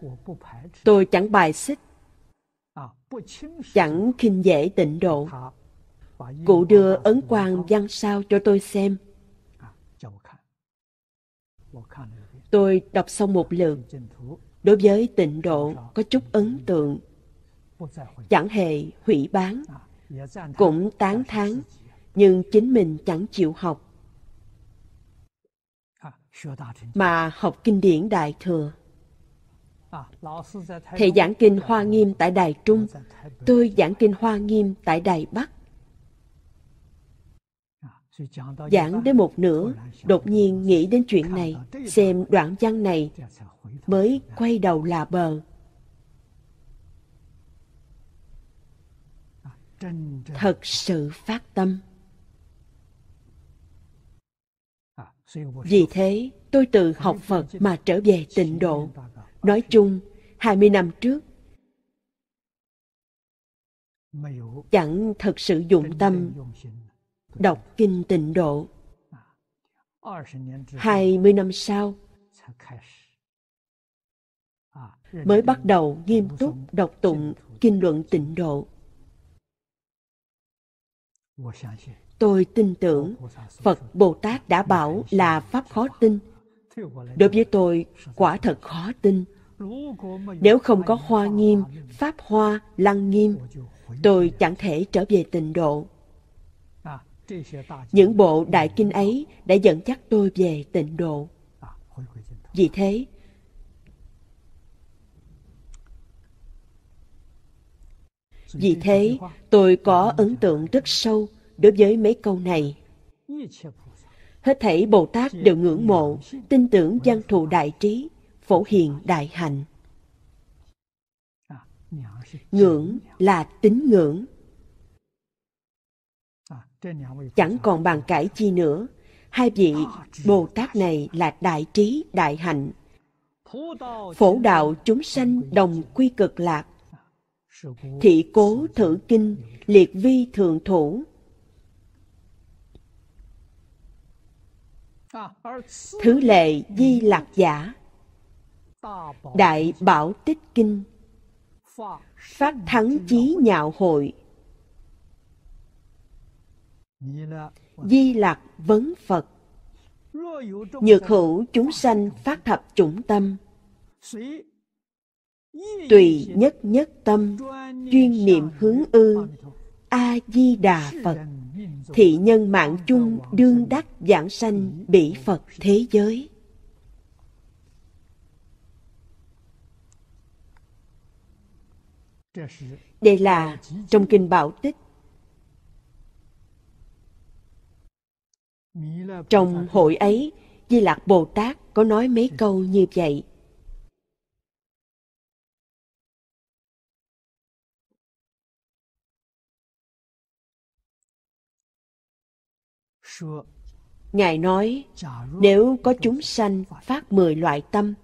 tôi chẳng bài xích à, chẳng khinh dễ tịnh độ cụ đưa ấn quang văn sao cho tôi xem à, tôi đọc xong một lượt đối với tịnh độ có chút ấn tượng chẳng hề hủy bán cũng tán thán nhưng chính mình chẳng chịu học mà học kinh điển đại thừa thầy giảng kinh hoa nghiêm tại đài trung tôi giảng kinh hoa nghiêm tại đài bắc giảng đến một nửa đột nhiên nghĩ đến chuyện này xem đoạn văn này mới quay đầu là bờ thật sự phát tâm à, vì thế tôi tự học phật mà trở về tịnh độ nói chung 20 năm trước chẳng thật sự dụng tâm đọc kinh tịnh độ 20 à, năm sau à, mới bắt đầu nghiêm túc đọc tụng kinh luận tịnh độ Tôi tin tưởng Phật Bồ Tát đã bảo là Pháp khó tin. Đối với tôi, quả thật khó tin. Nếu không có hoa nghiêm, Pháp hoa, lăng nghiêm, tôi chẳng thể trở về tịnh độ. Những bộ đại kinh ấy đã dẫn dắt tôi về tịnh độ. Vì thế, Vì thế, tôi có ấn tượng rất sâu đối với mấy câu này. Hết thảy Bồ Tát đều ngưỡng mộ, tin tưởng văn thù đại trí, phổ hiền đại hạnh. Ngưỡng là tín ngưỡng. Chẳng còn bàn cãi chi nữa, hai vị Bồ Tát này là đại trí, đại hạnh. Phổ đạo chúng sanh đồng quy cực lạc, thị cố thử kinh liệt vi thường thủ thứ lệ di lạc giả đại bảo tích kinh phát thắng chí nhạo hội di lạc vấn phật nhược hữu chúng sanh phát thập chủng tâm tùy nhất nhất tâm chuyên niệm hướng ư a di đà phật thị nhân mạng chung đương đắc giảng sanh bỉ phật thế giới đây là trong kinh bảo tích trong hội ấy di lạc bồ tát có nói mấy câu như vậy Ngài nói, nếu có chúng sanh phát mười loại tâm,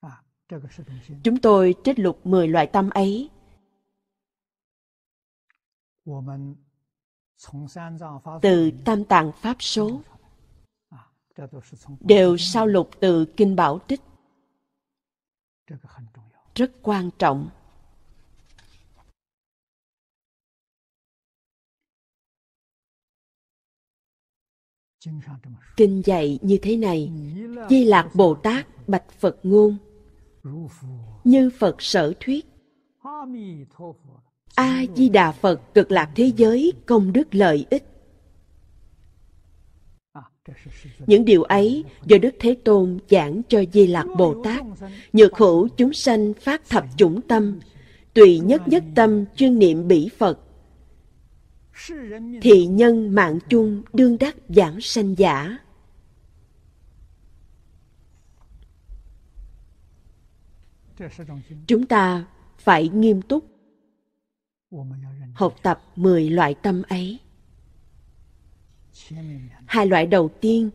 à, Chúng tôi trích lục mười loại tâm ấy. Từ Tam Tạng Pháp Số à, đều sao lục từ Kinh Bảo Tích. Rất quan trọng. Kinh dạy như thế này, Di Lạc Bồ Tát bạch Phật ngôn, như Phật sở thuyết. A-di-đà Phật cực lạc thế giới công đức lợi ích. Những điều ấy do Đức Thế Tôn giảng cho Di Lạc Bồ Tát, nhược hữu chúng sanh phát thập chủng tâm, tùy nhất nhất tâm chuyên niệm bỉ Phật, thị nhân mạng chung đương đắc giảng sanh giả chúng ta phải nghiêm túc học tập 10 loại tâm ấy. Hai loại đầu tiên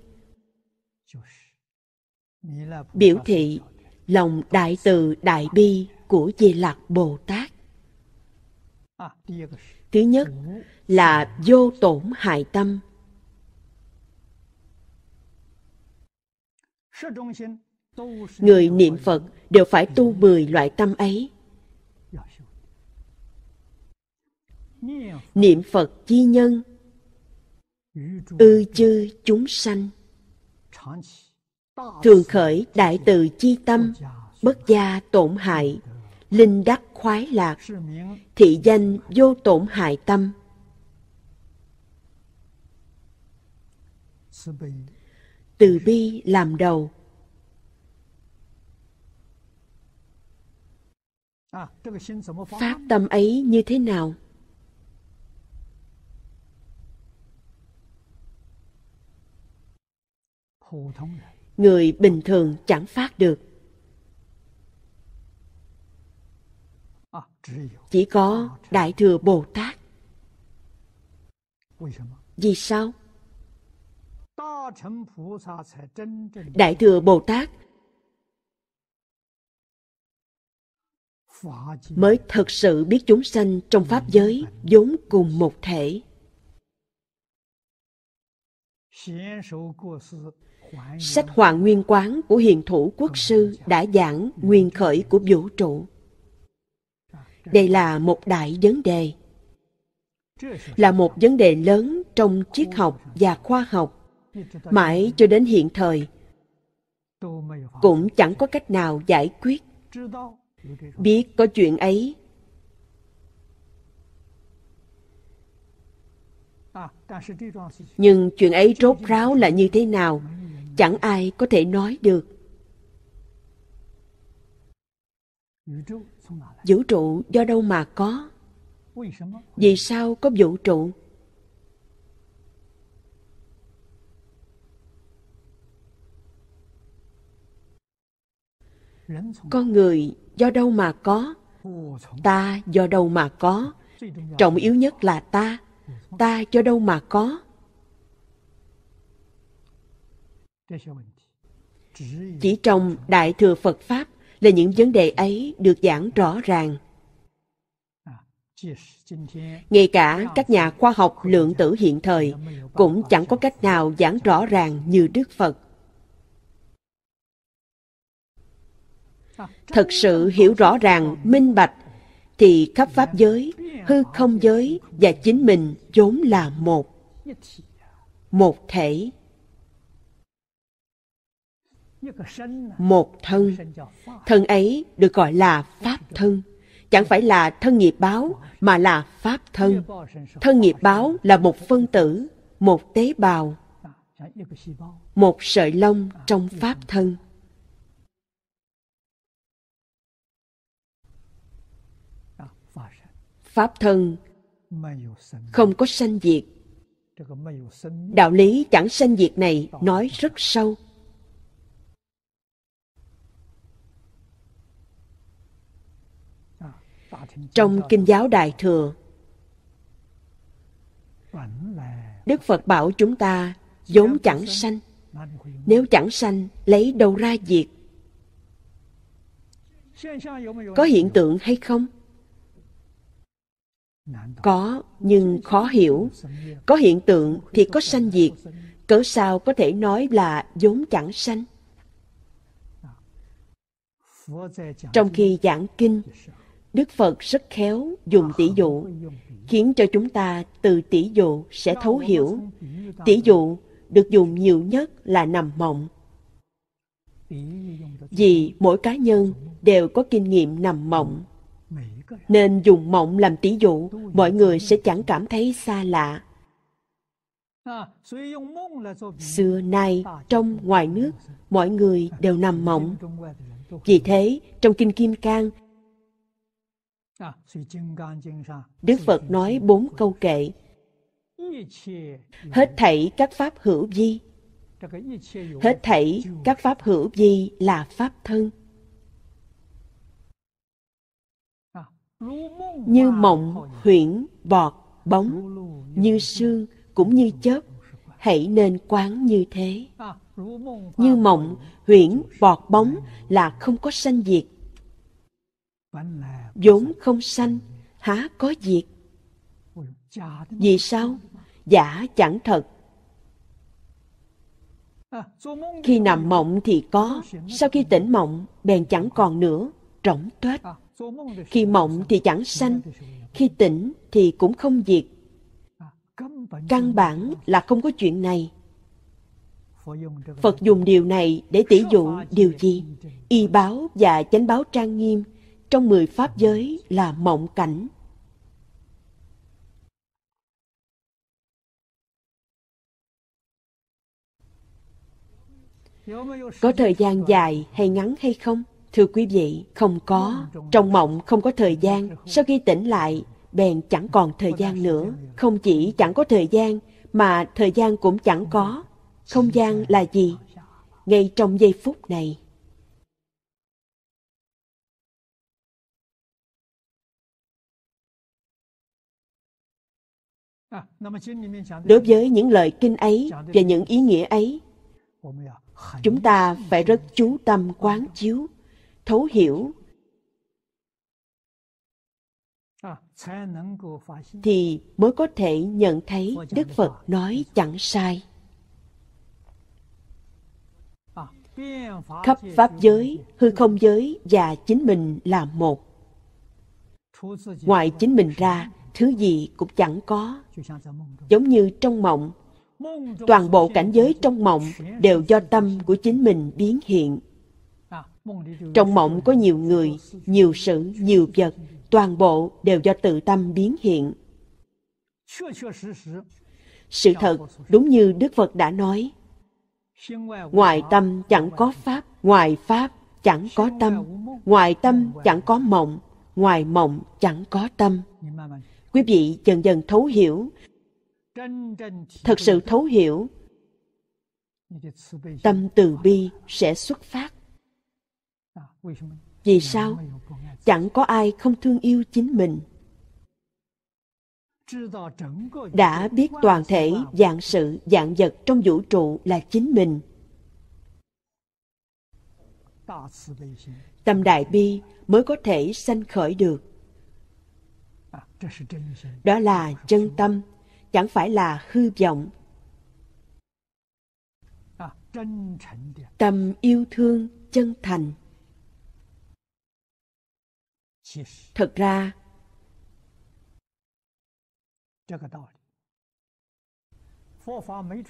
biểu thị lòng đại từ đại bi của Di Lặc Bồ Tát. Thứ nhất là vô tổn hại tâm. Người niệm Phật đều phải tu mười loại tâm ấy. Niệm Phật chi nhân Ư chư chúng sanh Thường khởi đại từ chi tâm Bất gia tổn hại Linh đắc khoái lạc Thị danh vô tổn hại tâm từ bi làm đầu phát tâm ấy như thế nào người bình thường chẳng phát được chỉ có đại thừa bồ tát vì sao Đại thừa Bồ Tát mới thật sự biết chúng sanh trong pháp giới vốn cùng một thể. Sách Hòa Nguyên Quán của Hiền Thủ Quốc Sư đã giảng nguyên khởi của vũ trụ. Đây là một đại vấn đề. Là một vấn đề lớn trong triết học và khoa học mãi cho đến hiện thời cũng chẳng có cách nào giải quyết biết có chuyện ấy nhưng chuyện ấy rốt ráo là như thế nào chẳng ai có thể nói được vũ trụ do đâu mà có vì sao có vũ trụ Con người do đâu mà có, ta do đâu mà có, trọng yếu nhất là ta, ta do đâu mà có. Chỉ trong Đại Thừa Phật Pháp là những vấn đề ấy được giảng rõ ràng. Ngay cả các nhà khoa học lượng tử hiện thời cũng chẳng có cách nào giảng rõ ràng như Đức Phật. thật sự hiểu rõ ràng minh bạch thì khắp pháp giới hư không giới và chính mình vốn là một một thể một thân thân ấy được gọi là pháp thân chẳng phải là thân nghiệp báo mà là pháp thân thân nghiệp báo là một phân tử một tế bào một sợi lông trong pháp thân pháp thân không có sanh diệt đạo lý chẳng sanh diệt này nói rất sâu trong kinh giáo đại thừa đức phật bảo chúng ta vốn chẳng sanh nếu chẳng sanh lấy đâu ra diệt có hiện tượng hay không có nhưng khó hiểu có hiện tượng thì có sanh diệt cớ sao có thể nói là vốn chẳng sanh trong khi giảng kinh đức phật rất khéo dùng tỷ dụ khiến cho chúng ta từ tỷ dụ sẽ thấu hiểu tỷ dụ được dùng nhiều nhất là nằm mộng vì mỗi cá nhân đều có kinh nghiệm nằm mộng nên dùng mộng làm tỷ dụ, mọi người sẽ chẳng cảm thấy xa lạ. Xưa nay, trong ngoài nước, mọi người đều nằm mộng. Vì thế, trong Kinh Kim Cang, Đức Phật nói bốn câu kệ. Hết thảy các pháp hữu vi. Hết thảy các pháp hữu vi là pháp thân như mộng huyễn bọt bóng như sương cũng như chớp hãy nên quán như thế như mộng huyễn bọt bóng là không có sanh diệt vốn không sanh há có diệt vì sao giả chẳng thật khi nằm mộng thì có sau khi tỉnh mộng bèn chẳng còn nữa rỗng tuếch khi mộng thì chẳng sanh, khi tỉnh thì cũng không diệt. Căn bản là không có chuyện này. Phật dùng điều này để tỷ dụ điều gì? Y báo và chánh báo trang nghiêm trong mười pháp giới là mộng cảnh. Có thời gian dài hay ngắn hay không? Thưa quý vị, không có. Trong mộng không có thời gian. Sau khi tỉnh lại, bèn chẳng còn thời gian nữa. Không chỉ chẳng có thời gian, mà thời gian cũng chẳng có. Không gian là gì? Ngay trong giây phút này. Đối với những lời kinh ấy và những ý nghĩa ấy, chúng ta phải rất chú tâm quán chiếu thấu hiểu à, thì mới có thể nhận thấy đức phật nói chẳng sai à, khắp pháp giới hư không giới và chính mình là một ngoài chính mình ra thứ gì cũng chẳng có giống như trong mộng toàn bộ cảnh giới trong mộng đều do tâm của chính mình biến hiện trong mộng có nhiều người, nhiều sự, nhiều vật, toàn bộ đều do tự tâm biến hiện. Sự thật đúng như Đức Phật đã nói, ngoài tâm chẳng có pháp, ngoài pháp chẳng có tâm, ngoài tâm chẳng có mộng, ngoài mộng chẳng có tâm. Quý vị dần dần thấu hiểu, thật sự thấu hiểu, tâm từ bi sẽ xuất phát vì sao chẳng có ai không thương yêu chính mình đã biết toàn thể dạng sự dạng vật trong vũ trụ là chính mình tâm đại bi mới có thể sanh khởi được đó là chân tâm chẳng phải là hư vọng tâm yêu thương chân thành Thật ra,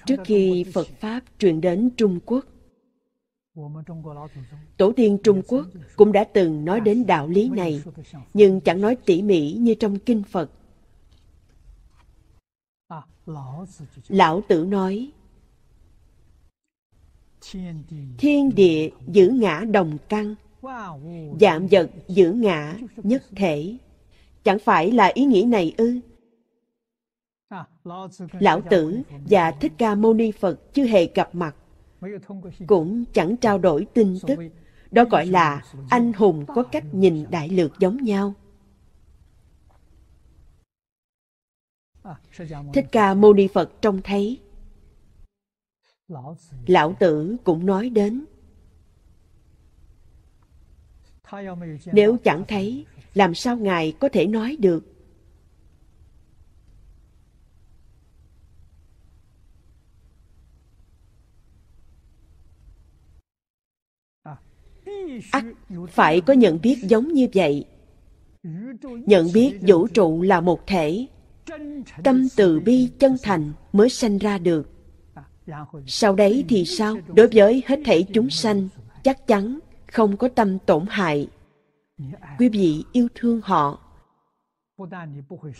trước khi Phật Pháp truyền đến Trung Quốc, Tổ tiên Trung Quốc cũng đã từng nói đến đạo lý này, nhưng chẳng nói tỉ mỉ như trong Kinh Phật. Lão Tử nói, Thiên địa giữ ngã đồng căn, Giảm vật giữ ngã nhất thể Chẳng phải là ý nghĩa này ư à, Lão Tử và Thích Ca Mâu Ni Phật chưa hề gặp mặt Cũng chẳng trao đổi tin tức Đó gọi là anh hùng có cách nhìn đại lược giống nhau à, Thích Ca Mâu Ni Phật trông thấy Lão Tử cũng nói đến nếu chẳng thấy, làm sao Ngài có thể nói được? ắt phải có nhận biết giống như vậy nhận biết vũ trụ là một thể tâm từ bi chân thành mới sanh ra được sau đấy thì sao đối với hết thảy chúng sanh chắc chắn không có tâm tổn hại. Quý vị yêu thương họ.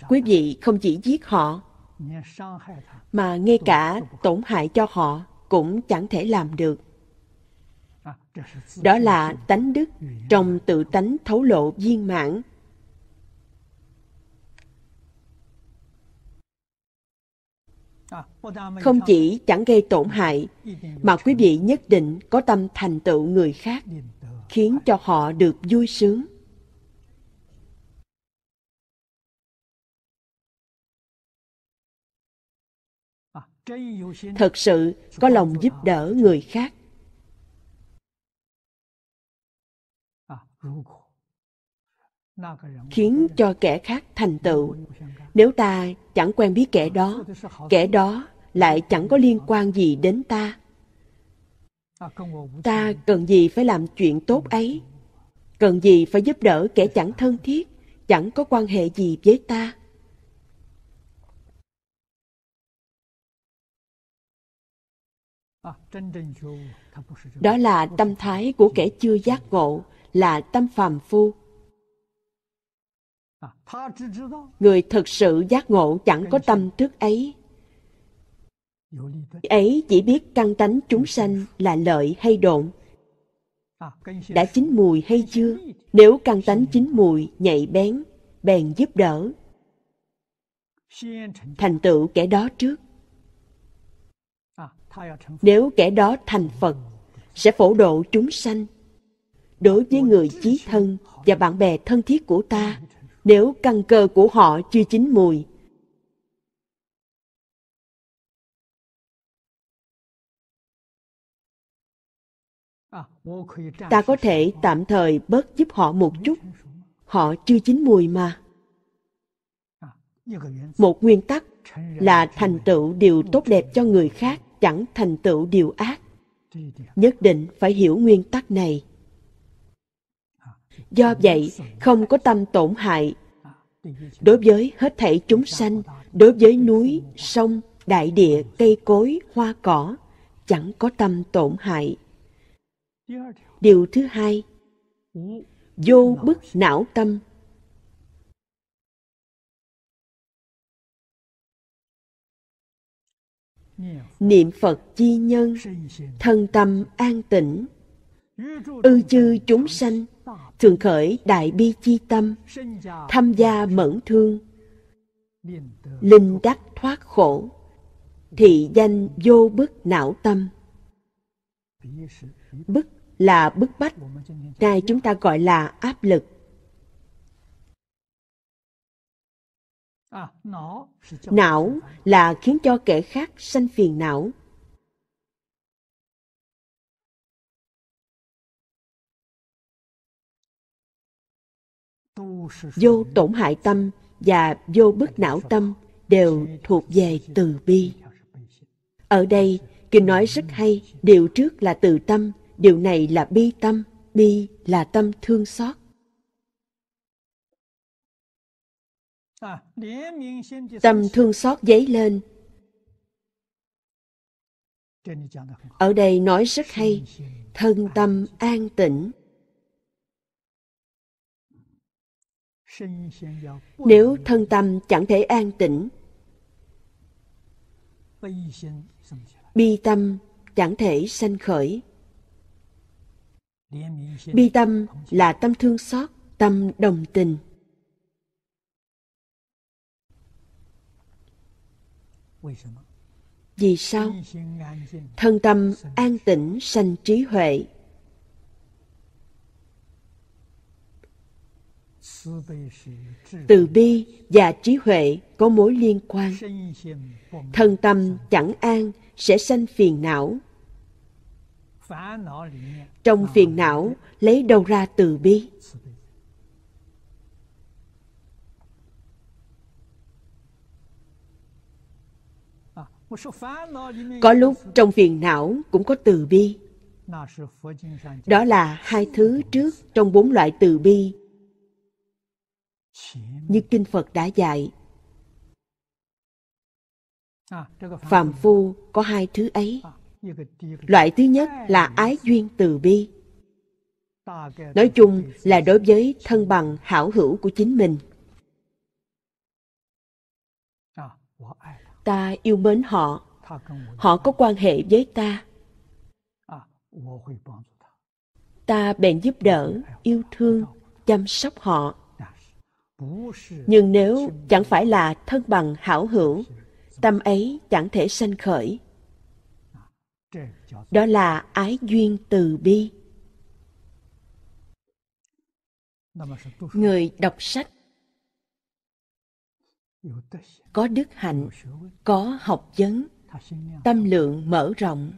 Quý vị không chỉ giết họ, mà ngay cả tổn hại cho họ cũng chẳng thể làm được. Đó là tánh đức trong tự tánh thấu lộ viên mãn. Không chỉ chẳng gây tổn hại, mà quý vị nhất định có tâm thành tựu người khác, khiến cho họ được vui sướng. Thật sự có lòng giúp đỡ người khác. khiến cho kẻ khác thành tựu nếu ta chẳng quen biết kẻ đó kẻ đó lại chẳng có liên quan gì đến ta ta cần gì phải làm chuyện tốt ấy cần gì phải giúp đỡ kẻ chẳng thân thiết chẳng có quan hệ gì với ta đó là tâm thái của kẻ chưa giác ngộ là tâm phàm phu người thực sự giác ngộ chẳng có tâm thức ấy ấy chỉ biết căn tánh chúng sanh là lợi hay độn đã chín mùi hay chưa nếu căn tánh chín mùi nhạy bén bèn giúp đỡ thành tựu kẻ đó trước nếu kẻ đó thành phật sẽ phổ độ chúng sanh đối với người chí thân và bạn bè thân thiết của ta nếu căn cơ của họ chưa chín mùi ta có thể tạm thời bớt giúp họ một chút họ chưa chín mùi mà một nguyên tắc là thành tựu điều tốt đẹp cho người khác chẳng thành tựu điều ác nhất định phải hiểu nguyên tắc này do vậy không có tâm tổn hại đối với hết thảy chúng sanh đối với núi sông đại địa cây cối hoa cỏ chẳng có tâm tổn hại điều thứ hai vô bức não tâm niệm phật chi nhân thân tâm an tĩnh ư chư chúng sanh thường khởi đại bi chi tâm tham gia mẫn thương linh đắc thoát khổ thị danh vô bức não tâm bức là bức bách, nay chúng ta gọi là áp lực. Não là khiến cho kẻ khác sanh phiền não. Vô tổn hại tâm và vô bức não tâm đều thuộc về từ bi. Ở đây, Kinh nói rất hay, điều trước là từ tâm, điều này là bi tâm bi là tâm thương xót à, tâm thương xót dấy lên ở đây nói rất hay thân tâm an tĩnh nếu thân tâm chẳng thể an tĩnh bi tâm chẳng thể sanh khởi bi tâm là tâm thương xót tâm đồng tình vì sao thân tâm an tĩnh sanh trí huệ từ bi và trí huệ có mối liên quan thân tâm chẳng an sẽ sanh phiền não trong phiền não, lấy đâu ra từ bi? Có lúc trong phiền não cũng có từ bi. Đó là hai thứ trước trong bốn loại từ bi như Kinh Phật đã dạy. Phạm phu có hai thứ ấy. Loại thứ nhất là ái duyên từ bi. Nói chung là đối với thân bằng hảo hữu của chính mình. Ta yêu mến họ, họ có quan hệ với ta. Ta bèn giúp đỡ, yêu thương, chăm sóc họ. Nhưng nếu chẳng phải là thân bằng hảo hữu, tâm ấy chẳng thể sanh khởi đó là ái duyên từ bi người đọc sách có đức hạnh có học vấn tâm lượng mở rộng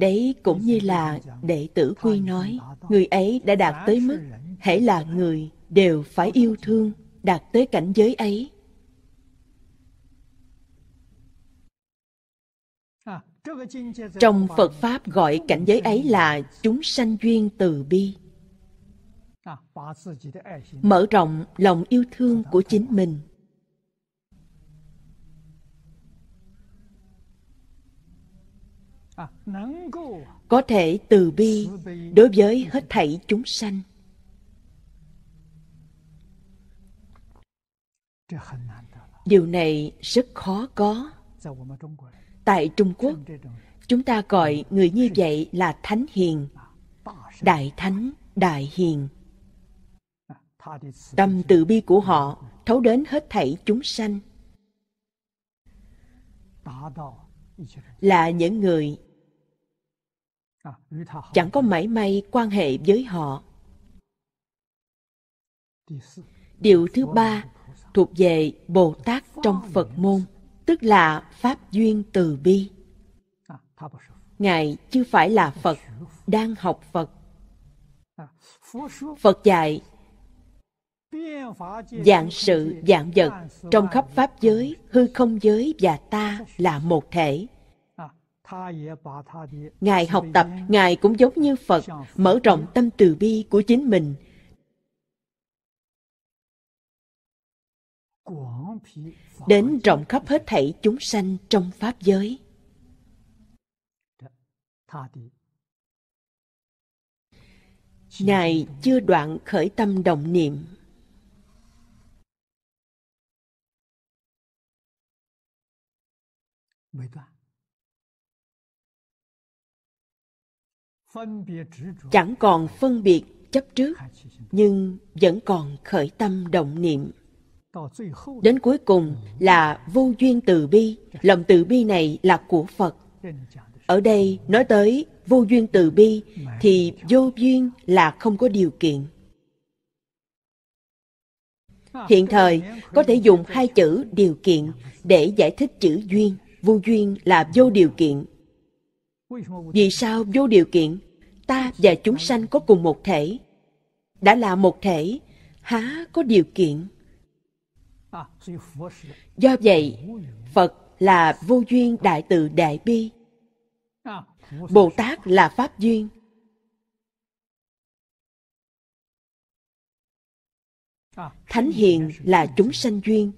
đấy cũng như là đệ tử quy nói người ấy đã đạt tới mức hễ là người đều phải yêu thương đạt tới cảnh giới ấy Trong Phật Pháp gọi cảnh giới ấy là chúng sanh duyên từ bi. Mở rộng lòng yêu thương của chính mình. Có thể từ bi đối với hết thảy chúng sanh. Điều này rất khó có tại trung quốc chúng ta gọi người như vậy là thánh hiền đại thánh đại hiền tâm từ bi của họ thấu đến hết thảy chúng sanh là những người chẳng có mảy may quan hệ với họ điều thứ ba thuộc về bồ tát trong phật môn tức là pháp duyên từ bi à, ngài chưa phải là phật đang học phật à, phật dạy dạng sự dạng vật trong khắp pháp giới hư không giới và ta là một thể à, ngài học tập ngài cũng giống như phật mở rộng tâm từ bi của chính mình đến rộng khắp hết thảy chúng sanh trong pháp giới ngài chưa đoạn khởi tâm động niệm chẳng còn phân biệt chấp trước nhưng vẫn còn khởi tâm động niệm Đến cuối cùng là vô duyên từ bi, lòng từ bi này là của Phật. Ở đây nói tới vô duyên từ bi thì vô duyên là không có điều kiện. Hiện thời có thể dùng hai chữ điều kiện để giải thích chữ duyên. Vô duyên là vô điều kiện. Vì sao vô điều kiện? Ta và chúng sanh có cùng một thể. Đã là một thể, há có điều kiện À, do vậy phật là vô duyên đại từ đại bi à, bồ tát là pháp duyên à, thánh hiền là chúng sanh duyên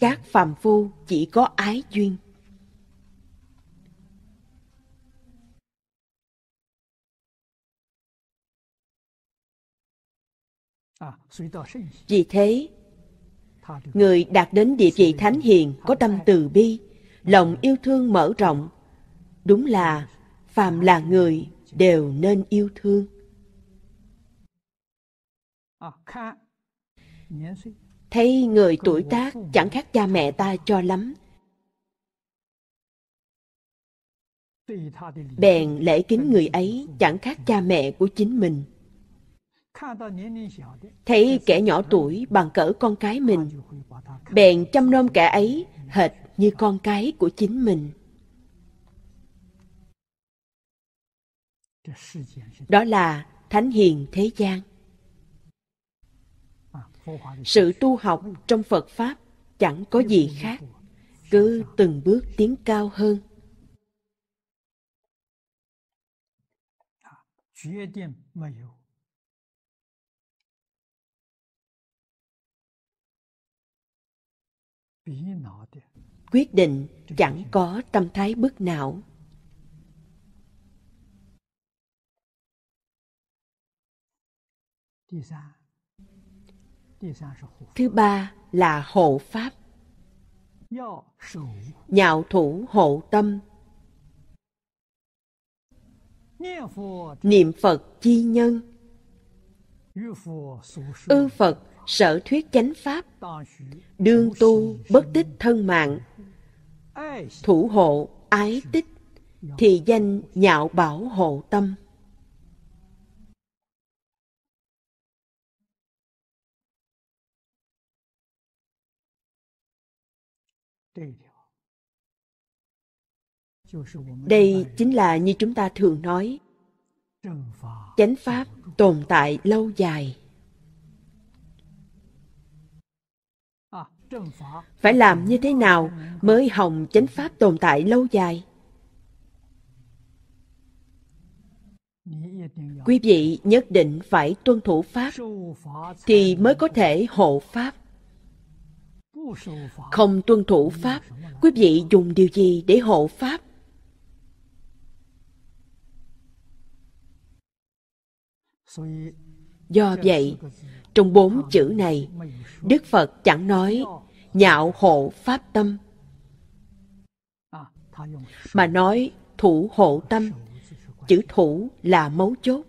các phàm phu chỉ có ái duyên À, Vì thế, người đạt đến địa vị thánh hiền có tâm từ bi, lòng yêu thương mở rộng, đúng là phàm là người đều nên yêu thương. À, Thấy người tuổi tác chẳng khác cha mẹ ta cho lắm. Bèn lễ kính người ấy chẳng khác cha mẹ của chính mình thấy kẻ nhỏ tuổi bằng cỡ con cái mình bèn chăm nom kẻ ấy hệt như con cái của chính mình đó là thánh hiền thế gian à, sự tu học trong phật pháp chẳng có gì khác cứ từng bước tiến cao hơn à, quyết định chẳng có tâm thái bức não thứ ba là hộ pháp nhạo thủ hộ tâm niệm phật chi nhân ư phật sở thuyết chánh pháp đương tu bất tích thân mạng thủ hộ ái tích thì danh nhạo bảo hộ tâm đây chính là như chúng ta thường nói chánh pháp tồn tại lâu dài Phải làm như thế nào mới hồng chánh pháp tồn tại lâu dài? Quý vị nhất định phải tuân thủ Pháp thì mới có thể hộ Pháp. Không tuân thủ Pháp, quý vị dùng điều gì để hộ Pháp? Do vậy, trong bốn chữ này, Đức Phật chẳng nói nhạo hộ pháp tâm à, mà nói thủ hộ tâm chữ thủ là mấu chốt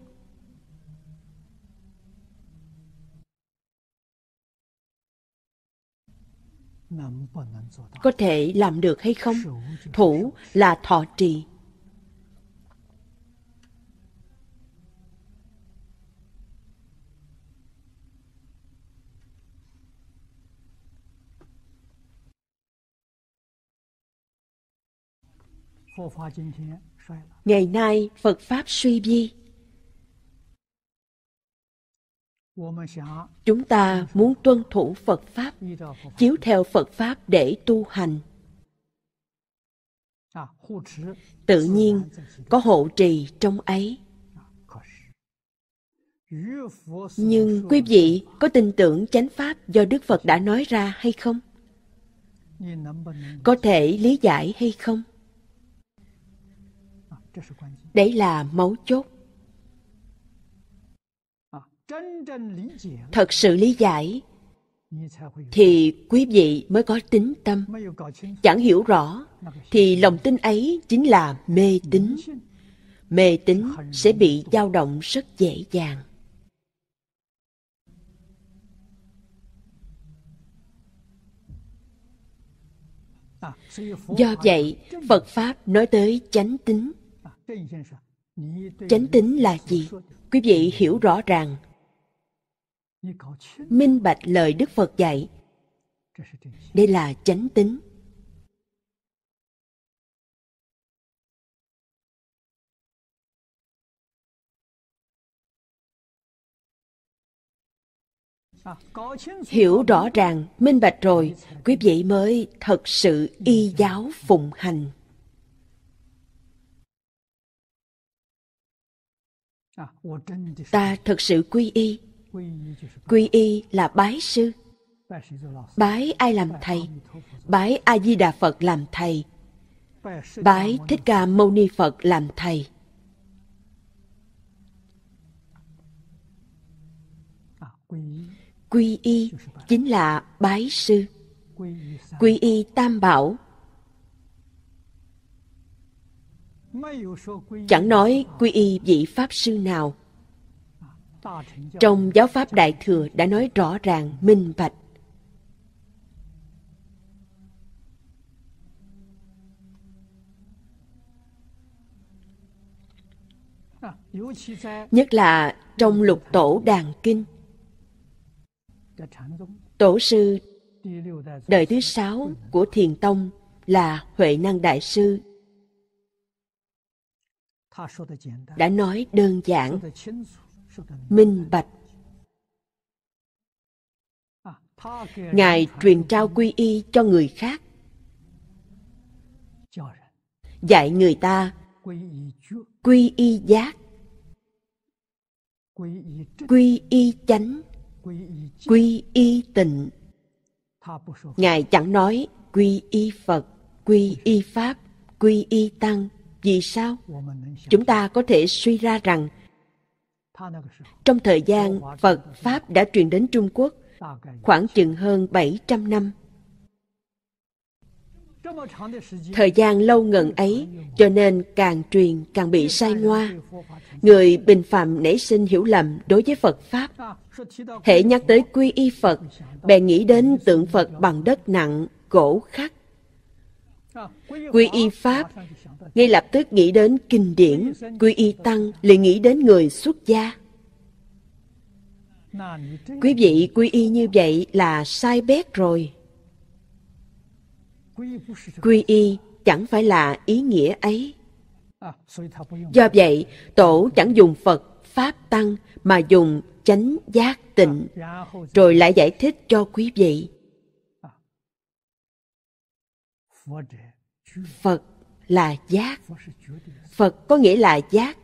có thể làm được hay không thủ là thọ trì Ngày nay Phật Pháp suy vi. Chúng ta muốn tuân thủ Phật Pháp, chiếu theo Phật Pháp để tu hành. Tự nhiên có hộ trì trong ấy. Nhưng quý vị có tin tưởng chánh pháp do Đức Phật đã nói ra hay không? Có thể lý giải hay không? Đấy là mấu chốt. Thật sự lý giải thì quý vị mới có tính tâm. Chẳng hiểu rõ thì lòng tin ấy chính là mê tín. Mê tín sẽ bị dao động rất dễ dàng. À, Do vậy, Phật Pháp nói tới chánh tính chánh tính là gì quý vị hiểu rõ ràng minh bạch lời đức phật dạy đây là chánh tính hiểu rõ ràng minh bạch rồi quý vị mới thật sự y giáo phụng hành À, ta thật sự quy y quy y là bái sư bái ai làm thầy bái a di đà phật làm thầy bái thích ca mâu ni phật làm thầy à, quy y chính là bái sư quy y tam bảo chẳng nói quy y vị pháp sư nào trong giáo pháp đại thừa đã nói rõ ràng minh bạch nhất là trong lục tổ đàn kinh tổ sư đời thứ sáu của thiền tông là huệ năng đại sư đã nói đơn giản minh bạch ngài truyền trao quy y cho người khác dạy người ta quy y giác quy y chánh quy y tịnh ngài chẳng nói quy y phật quy y pháp quy y tăng vì sao chúng ta có thể suy ra rằng trong thời gian Phật Pháp đã truyền đến Trung Quốc, khoảng chừng hơn 700 năm. Thời gian lâu ngần ấy, cho nên càng truyền càng bị sai ngoa. Người bình phạm nảy sinh hiểu lầm đối với Phật Pháp. Hệ nhắc tới quy y Phật, bè nghĩ đến tượng Phật bằng đất nặng, gỗ khắc Quy y Pháp, ngay lập tức nghĩ đến kinh điển, quy y Tăng liền nghĩ đến người xuất gia. Quý vị quy y như vậy là sai bét rồi. Quy y chẳng phải là ý nghĩa ấy. Do vậy, Tổ chẳng dùng Phật, Pháp Tăng mà dùng chánh giác tịnh, rồi lại giải thích cho quý vị. Phật là giác. Phật có nghĩa là giác.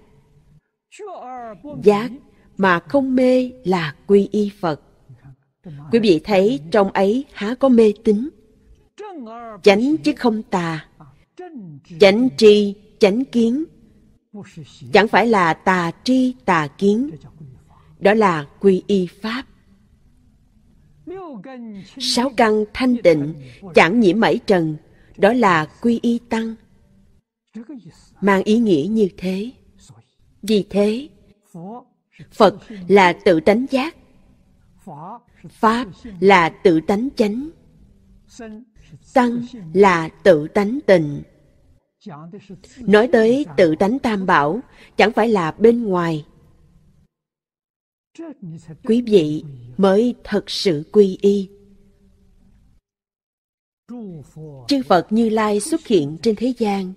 Giác mà không mê là quy y Phật. Quý vị thấy trong ấy há có mê tín. Chánh chứ không tà. Chánh tri, chánh kiến. Chẳng phải là tà tri, tà kiến. Đó là quy y Pháp. Sáu căn thanh tịnh, chẳng nhiễm mảy trần, đó là quy y tăng mang ý nghĩa như thế vì thế phật là tự tánh giác pháp là tự tánh chánh tăng là tự tánh tình nói tới tự tánh tam bảo chẳng phải là bên ngoài quý vị mới thật sự quy y chư phật như lai xuất hiện trên thế gian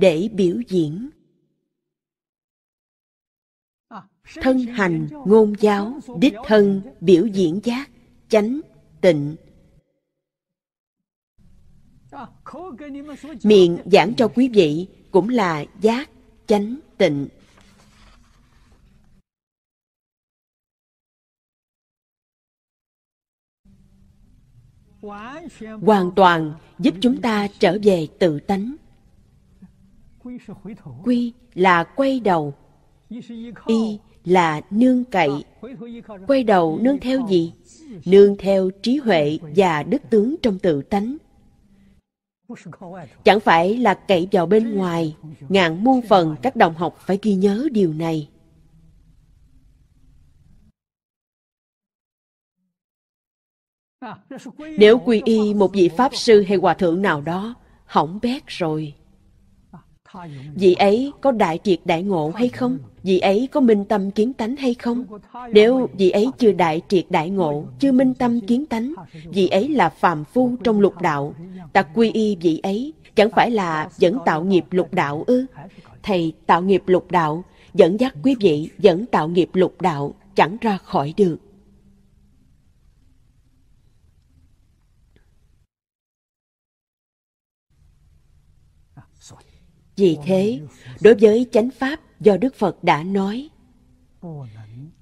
để biểu diễn thân hành ngôn giáo đích thân biểu diễn giác chánh tịnh miệng giảng cho quý vị cũng là giác chánh tịnh hoàn toàn giúp chúng ta trở về tự tánh quy là quay đầu y là nương cậy quay đầu nương theo gì nương theo trí huệ và đức tướng trong tự tánh chẳng phải là cậy vào bên ngoài ngàn muôn phần các đồng học phải ghi nhớ điều này Nếu quy y một vị Pháp sư hay hòa thượng nào đó, hỏng bét rồi. Vị ấy có đại triệt đại ngộ hay không? Vị ấy có minh tâm kiến tánh hay không? Nếu vị ấy chưa đại triệt đại ngộ, chưa minh tâm kiến tánh, vị ấy là phàm phu trong lục đạo. Ta quy y vị ấy, chẳng phải là vẫn tạo nghiệp lục đạo ư? Thầy tạo nghiệp lục đạo, dẫn dắt quý vị vẫn tạo nghiệp lục đạo, chẳng ra khỏi được. Vì thế, đối với chánh pháp do Đức Phật đã nói,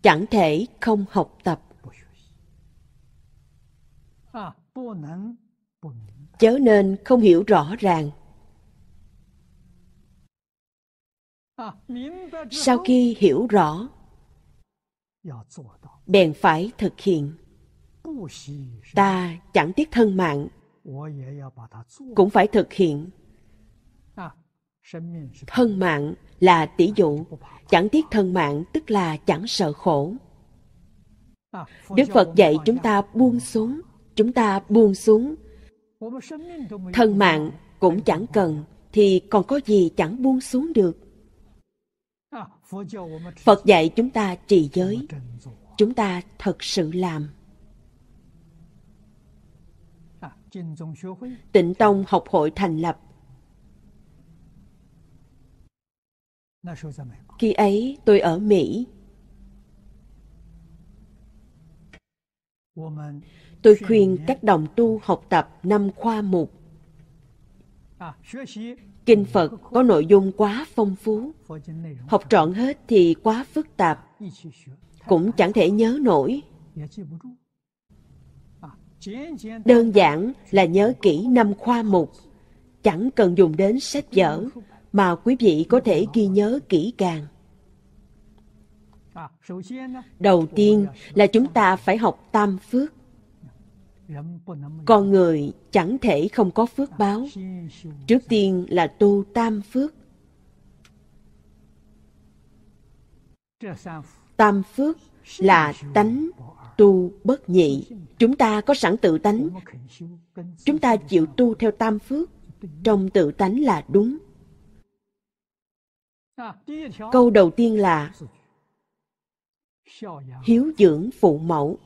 chẳng thể không học tập. Chớ nên không hiểu rõ ràng. Sau khi hiểu rõ, bèn phải thực hiện. Ta chẳng tiếc thân mạng, cũng phải thực hiện thân mạng là tỷ dụ chẳng tiếc thân mạng tức là chẳng sợ khổ à, đức phật dạy chúng ta buông xuống chúng ta buông xuống thân mạng cũng chẳng cần thì còn có gì chẳng buông xuống được à, phật dạy chúng ta trì giới chúng ta thật sự làm à, tịnh tông học hội thành lập Khi ấy tôi ở Mỹ. Tôi khuyên các đồng tu học tập năm khoa mục. À, Kinh Phật có nội dung quá phong phú. Học trọn hết thì quá phức tạp. Cũng chẳng thể nhớ nổi. À, Đơn giản là nhớ kỹ năm khoa mục. Chẳng cần dùng đến sách vở mà quý vị có thể ghi nhớ kỹ càng. Đầu tiên là chúng ta phải học tam phước. Con người chẳng thể không có phước báo. Trước tiên là tu tam phước. Tam phước là tánh tu bất nhị. Chúng ta có sẵn tự tánh. Chúng ta chịu tu theo tam phước. Trong tự tánh là đúng câu đầu tiên là hiếu dưỡng phụ mẫu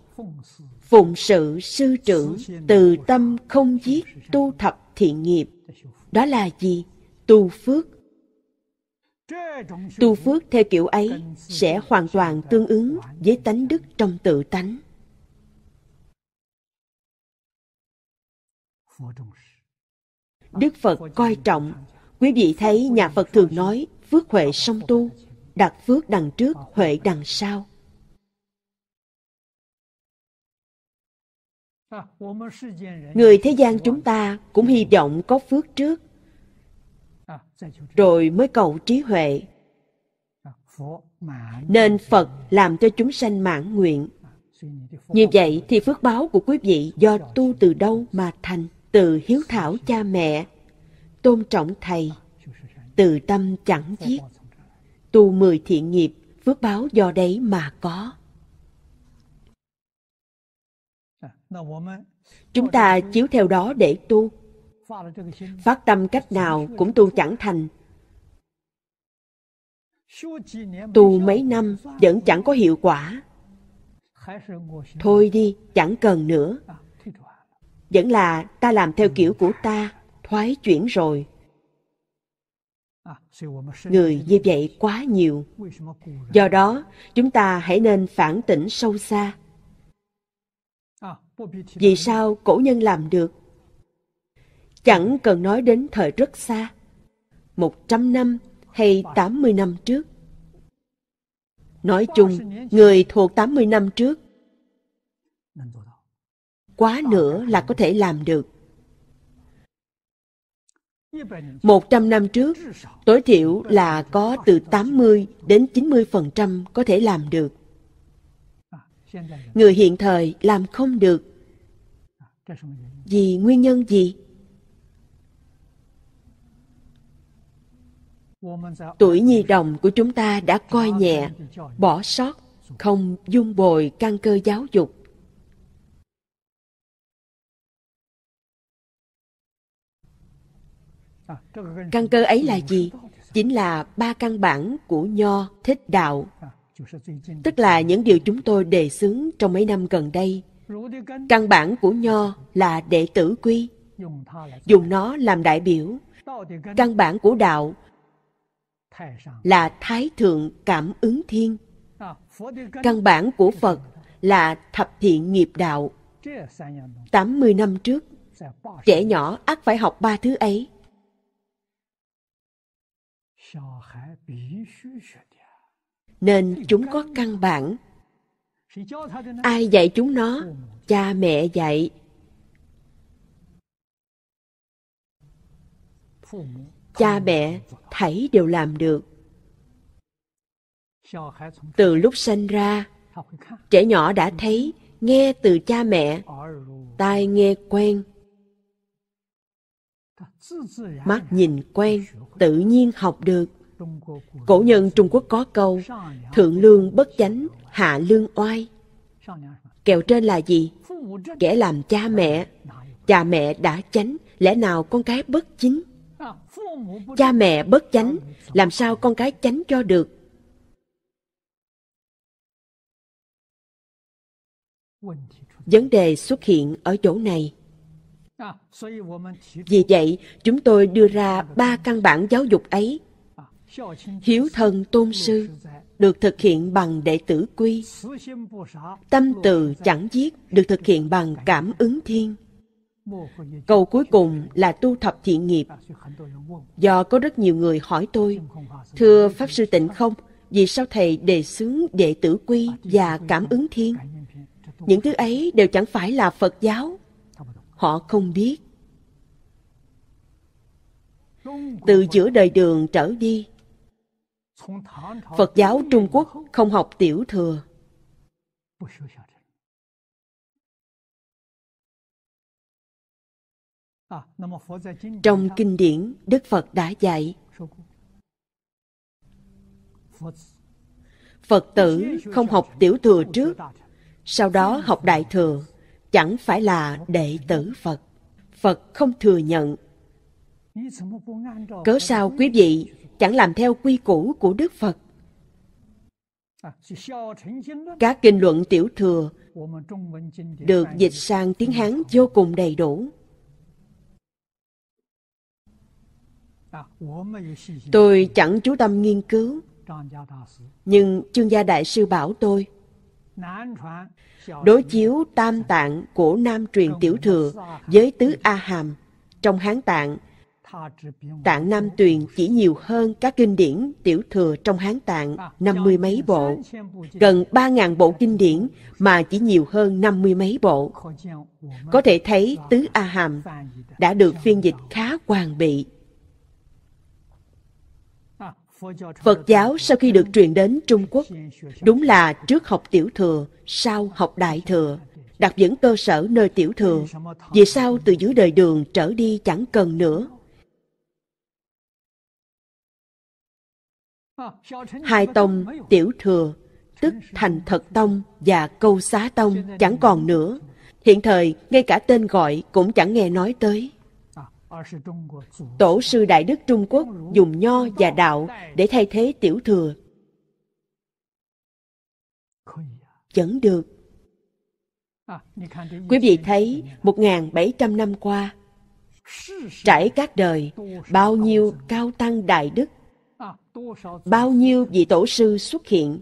phụng sự sư trưởng từ tâm không giết tu thập thiện nghiệp đó là gì tu phước tu phước theo kiểu ấy sẽ hoàn toàn tương ứng với tánh đức trong tự tánh đức phật coi trọng quý vị thấy nhà phật thường nói phước huệ song tu, đạt phước đằng trước, huệ đằng sau. Người thế gian chúng ta cũng hy vọng có phước trước, rồi mới cầu trí huệ. Nên Phật làm cho chúng sanh mãn nguyện. Như vậy thì phước báo của quý vị do tu từ đâu mà thành? Từ hiếu thảo cha mẹ, tôn trọng thầy, từ tâm chẳng giết. Tu mười thiện nghiệp, phước báo do đấy mà có. Chúng ta chiếu theo đó để tu. Phát tâm cách nào cũng tu chẳng thành. Tu mấy năm vẫn chẳng có hiệu quả. Thôi đi, chẳng cần nữa. Vẫn là ta làm theo kiểu của ta, thoái chuyển rồi, À, người như vậy quá nhiều do đó chúng ta hãy nên phản tỉnh sâu xa à, vì sao cổ nhân làm được chẳng cần nói đến thời rất xa một trăm năm hay tám mươi năm trước nói chung người thuộc tám mươi năm trước quá nữa là có thể làm được 100 năm trước, tối thiểu là có từ 80 đến 90% có thể làm được. Người hiện thời làm không được. Vì nguyên nhân gì? Tuổi nhi đồng của chúng ta đã coi nhẹ, bỏ sót, không dung bồi căn cơ giáo dục căn cơ ấy là gì chính là ba căn bản của nho thích đạo tức là những điều chúng tôi đề xướng trong mấy năm gần đây căn bản của nho là đệ tử quy dùng nó làm đại biểu căn bản của đạo là thái thượng cảm ứng thiên căn bản của phật là thập thiện nghiệp đạo 80 năm trước trẻ nhỏ ắt phải học ba thứ ấy nên chúng có căn bản ai dạy chúng nó cha mẹ dạy cha mẹ thảy đều làm được từ lúc sinh ra trẻ nhỏ đã thấy nghe từ cha mẹ tai nghe quen mắt nhìn quen tự nhiên học được cổ nhân trung quốc có câu thượng lương bất chánh hạ lương oai kèo trên là gì kẻ làm cha mẹ cha mẹ đã chánh lẽ nào con cái bất chính cha mẹ bất chánh làm sao con cái chánh cho được vấn đề xuất hiện ở chỗ này À, vì vậy, chúng tôi đưa ra ba căn bản giáo dục ấy. À, Hiếu thần tôn sư được thực hiện bằng đệ tử quy. Tâm từ chẳng giết được thực hiện bằng cảm ứng thiên. Câu cuối cùng là tu thập thiện nghiệp. À, Do có rất nhiều người hỏi tôi, thưa Pháp Sư Tịnh không, vì sao Thầy đề xướng đệ tử quy và cảm ứng thiên? Những thứ ấy đều chẳng phải là Phật giáo họ không biết từ giữa đời đường trở đi phật giáo trung quốc không học tiểu thừa trong kinh điển đức phật đã dạy phật tử không học tiểu thừa trước sau đó học đại thừa chẳng phải là đệ tử Phật. Phật không thừa nhận. Cớ sao quý vị chẳng làm theo quy củ của Đức Phật? Các kinh luận tiểu thừa được dịch sang tiếng Hán vô cùng đầy đủ. Tôi chẳng chú tâm nghiên cứu, nhưng chương gia đại sư bảo tôi đối chiếu tam tạng của nam truyền tiểu thừa với tứ a hàm trong hán tạng tạng nam tuyền chỉ nhiều hơn các kinh điển tiểu thừa trong hán tạng năm mươi mấy bộ gần ba ngàn bộ kinh điển mà chỉ nhiều hơn năm mươi mấy bộ có thể thấy tứ a hàm đã được phiên dịch khá hoàn bị Phật giáo sau khi được truyền đến Trung Quốc, đúng là trước học tiểu thừa, sau học đại thừa, đặt vững cơ sở nơi tiểu thừa. Vì sao từ dưới đời đường trở đi chẳng cần nữa? Hai tông tiểu thừa, tức thành thật tông và câu xá tông chẳng còn nữa. Hiện thời, ngay cả tên gọi cũng chẳng nghe nói tới. Tổ sư Đại Đức Trung Quốc dùng nho và đạo để thay thế tiểu thừa. Vẫn được. Quý vị thấy, một bảy trăm năm qua, trải các đời, bao nhiêu cao tăng đại đức, bao nhiêu vị tổ sư xuất hiện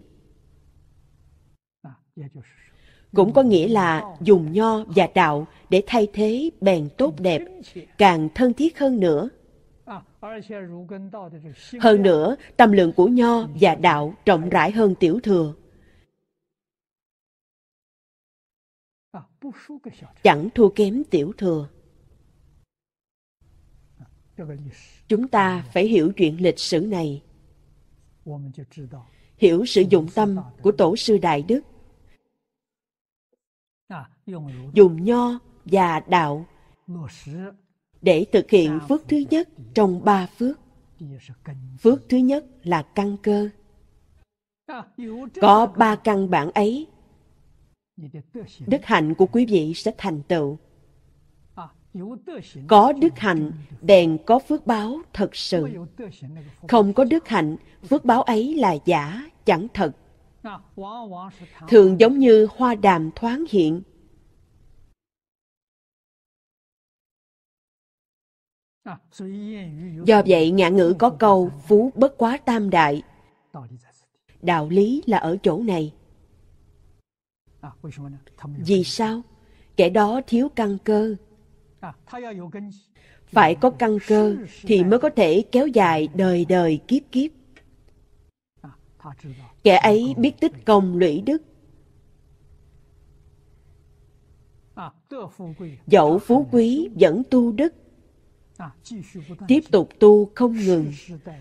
cũng có nghĩa là dùng nho và đạo để thay thế bèn tốt đẹp càng thân thiết hơn nữa hơn nữa tâm lượng của nho và đạo rộng rãi hơn tiểu thừa chẳng thua kém tiểu thừa chúng ta phải hiểu chuyện lịch sử này hiểu sử dụng tâm của tổ sư đại đức Ờ, dùng nho và đạo để thực hiện phước thứ nhất trong ba phước phước thứ nhất là căn cơ ờ, có ba căn bản ấy đức hạnh của quý vị sẽ thành tựu ờ, có đức hạnh đèn có phước báo thật sự không có đức hạnh phước báo ấy là giả chẳng thật thường giống như hoa đàm thoáng hiện à, do vậy ngạn ngữ có câu phú bất quá tam đại đạo lý là ở chỗ này à, vì sao kẻ đó thiếu căn cơ à, phải có căn cơ thì mới có thể kéo dài đời đời kiếp kiếp kẻ ấy biết tích công lũy đức dẫu phú quý vẫn tu đức tiếp tục tu không ngừng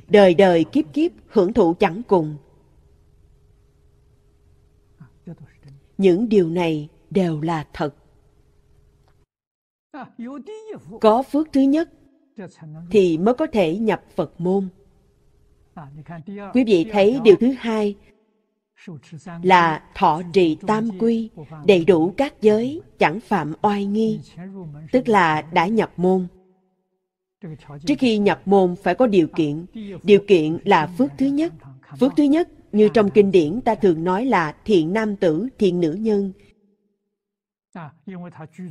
đời đời kiếp kiếp hưởng thụ chẳng cùng những điều này đều là thật có phước thứ nhất thì mới có thể nhập phật môn Quý vị thấy điều thứ hai là thọ trì tam quy, đầy đủ các giới, chẳng phạm oai nghi, tức là đã nhập môn. Trước khi nhập môn phải có điều kiện. Điều kiện là phước thứ nhất. Phước thứ nhất, như trong kinh điển ta thường nói là thiện nam tử, thiện nữ nhân.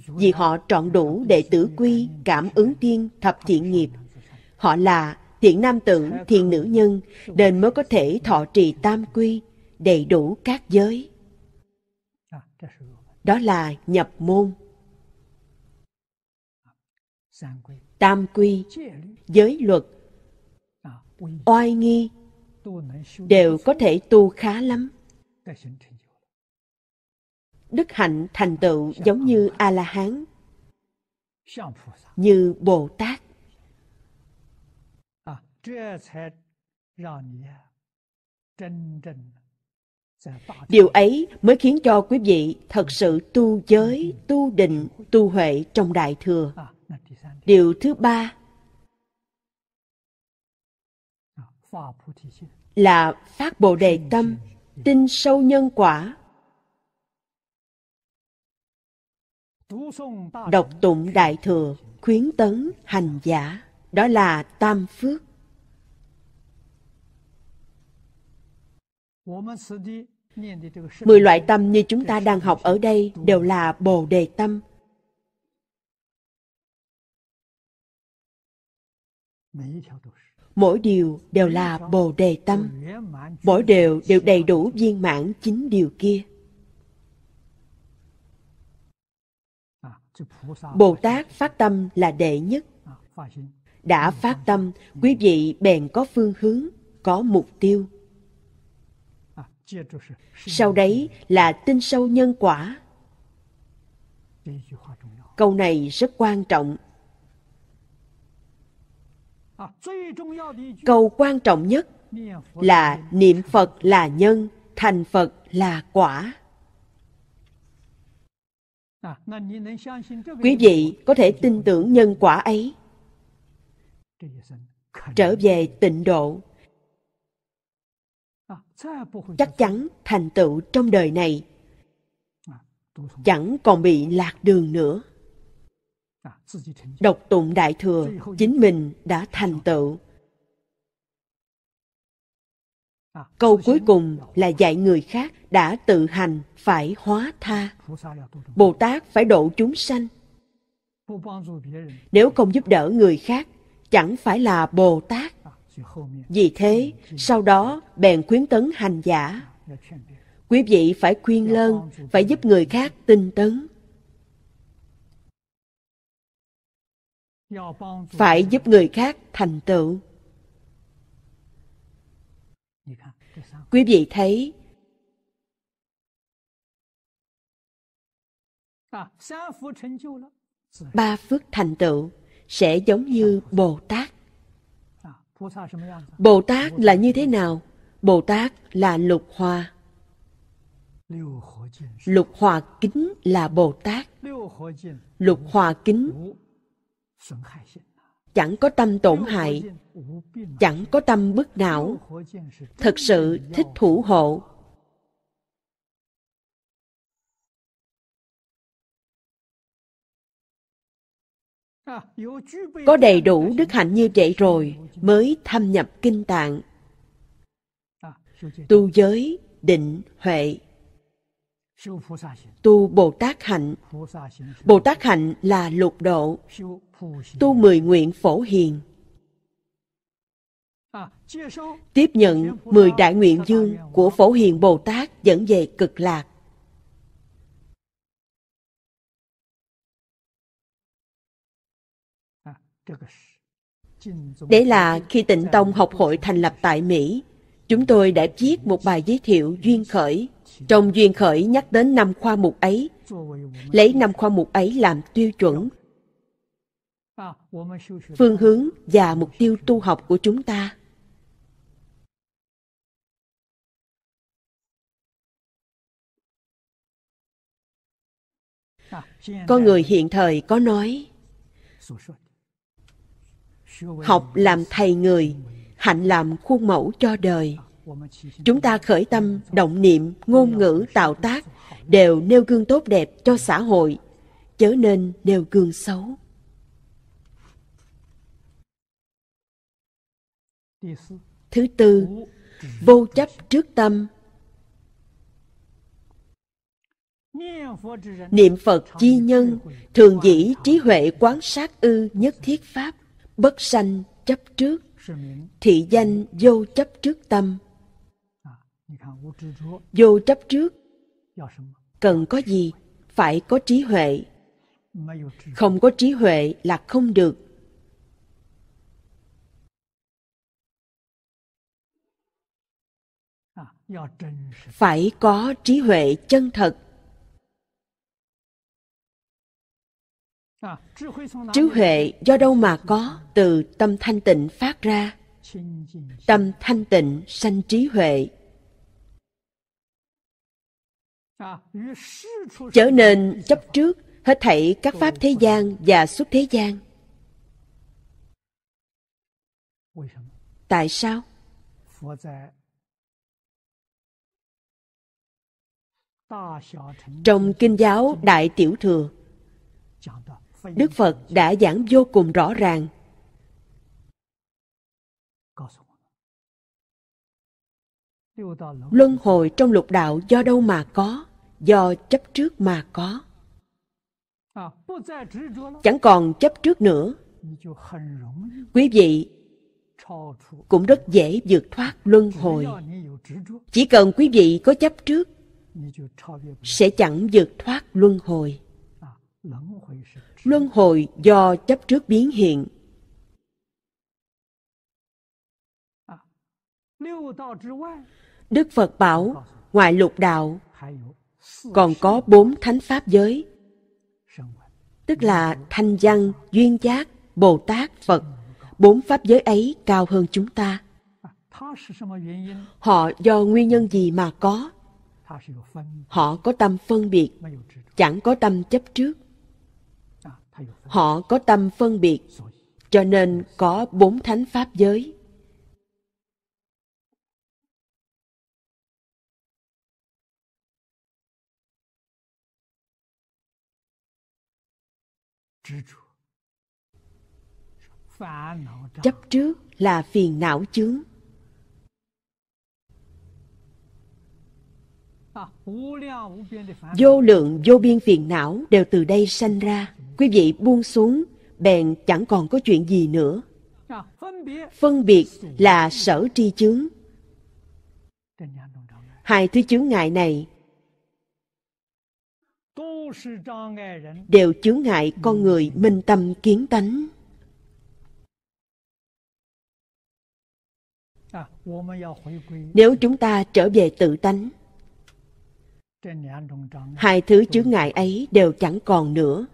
Vì họ trọn đủ đệ tử quy, cảm ứng thiên, thập thiện nghiệp. Họ là thiện nam tử, thiện nữ nhân, nên mới có thể thọ trì tam quy, đầy đủ các giới. Đó là nhập môn. Tam quy, giới luật, oai nghi, đều có thể tu khá lắm. Đức hạnh thành tựu giống như A-la-hán, như Bồ Tát Điều ấy mới khiến cho quý vị thật sự tu giới, ừ. tu định, tu huệ trong Đại Thừa. À, Điều thứ ba à, là phát Bồ Đề Tâm, tin sâu nhân quả. Đọc tụng Đại Thừa, khuyến tấn, hành giả, đó là Tam Phước. Mười loại tâm như chúng ta đang học ở đây đều là Bồ Đề Tâm. Mỗi điều đều là Bồ Đề Tâm. Mỗi điều đều đầy đủ viên mãn chính điều kia. Bồ Tát phát tâm là đệ nhất. Đã phát tâm, quý vị bèn có phương hướng, có mục tiêu sau đấy là tin sâu nhân quả. Câu này rất quan trọng. Câu quan trọng nhất là niệm Phật là nhân, thành Phật là quả. Quý vị có thể tin tưởng nhân quả ấy. Trở về tịnh độ chắc chắn thành tựu trong đời này chẳng còn bị lạc đường nữa độc tụng đại thừa chính mình đã thành tựu câu cuối cùng là dạy người khác đã tự hành phải hóa tha bồ tát phải độ chúng sanh nếu không giúp đỡ người khác chẳng phải là bồ tát vì thế, sau đó bèn khuyến tấn hành giả. Quý vị phải khuyên lơn, phải giúp người khác tinh tấn. Phải giúp người khác thành tựu. Quý vị thấy ba phước thành tựu sẽ giống như Bồ Tát Bồ Tát là như thế nào? Bồ Tát là lục hòa. Lục hòa kính là Bồ Tát. Lục hòa kính chẳng có tâm tổn hại, chẳng có tâm bức não, thật sự thích thủ hộ, có đầy đủ đức hạnh như vậy rồi mới thâm nhập kinh tạng tu giới định huệ tu bồ tát hạnh bồ tát hạnh là lục độ tu mười nguyện phổ hiền tiếp nhận mười đại nguyện dương của phổ hiền bồ tát dẫn về cực lạc Đấy là khi tịnh tông học hội thành lập tại Mỹ, chúng tôi đã viết một bài giới thiệu Duyên Khởi. Trong Duyên Khởi nhắc đến năm khoa mục ấy, lấy năm khoa mục ấy làm tiêu chuẩn. Phương hướng và mục tiêu tu học của chúng ta. Có người hiện thời có nói học làm thầy người hạnh làm khuôn mẫu cho đời chúng ta khởi tâm động niệm ngôn ngữ tạo tác đều nêu gương tốt đẹp cho xã hội chớ nên nêu gương xấu thứ tư vô chấp trước tâm niệm phật chi nhân thường dĩ trí huệ quán sát ư nhất thiết pháp bất sanh chấp trước thị danh vô chấp trước tâm vô chấp trước cần có gì phải có trí huệ không có trí huệ là không được phải có trí huệ chân thật Trí huệ do đâu mà có từ tâm thanh tịnh phát ra. Tâm thanh tịnh sanh trí huệ. Trở nên chấp trước hết thảy các pháp thế gian và xuất thế gian. Tại sao? Trong Kinh giáo Đại Tiểu Thừa đức phật đã giảng vô cùng rõ ràng luân hồi trong lục đạo do đâu mà có do chấp trước mà có chẳng còn chấp trước nữa quý vị cũng rất dễ vượt thoát luân hồi chỉ cần quý vị có chấp trước sẽ chẳng vượt thoát luân hồi luân hồi do chấp trước biến hiện đức phật bảo ngoại lục đạo còn có bốn thánh pháp giới tức là thanh văn duyên giác bồ tát phật bốn pháp giới ấy cao hơn chúng ta họ do nguyên nhân gì mà có họ có tâm phân biệt chẳng có tâm chấp trước họ có tâm phân biệt cho nên có bốn thánh pháp giới chấp trước là phiền não chướng vô lượng vô biên phiền não đều từ đây sanh ra quý vị buông xuống bèn chẳng còn có chuyện gì nữa phân biệt là sở tri chướng hai thứ chướng ngại này đều chướng ngại con người minh tâm kiến tánh nếu chúng ta trở về tự tánh hai thứ chướng ngại ấy đều chẳng còn nữa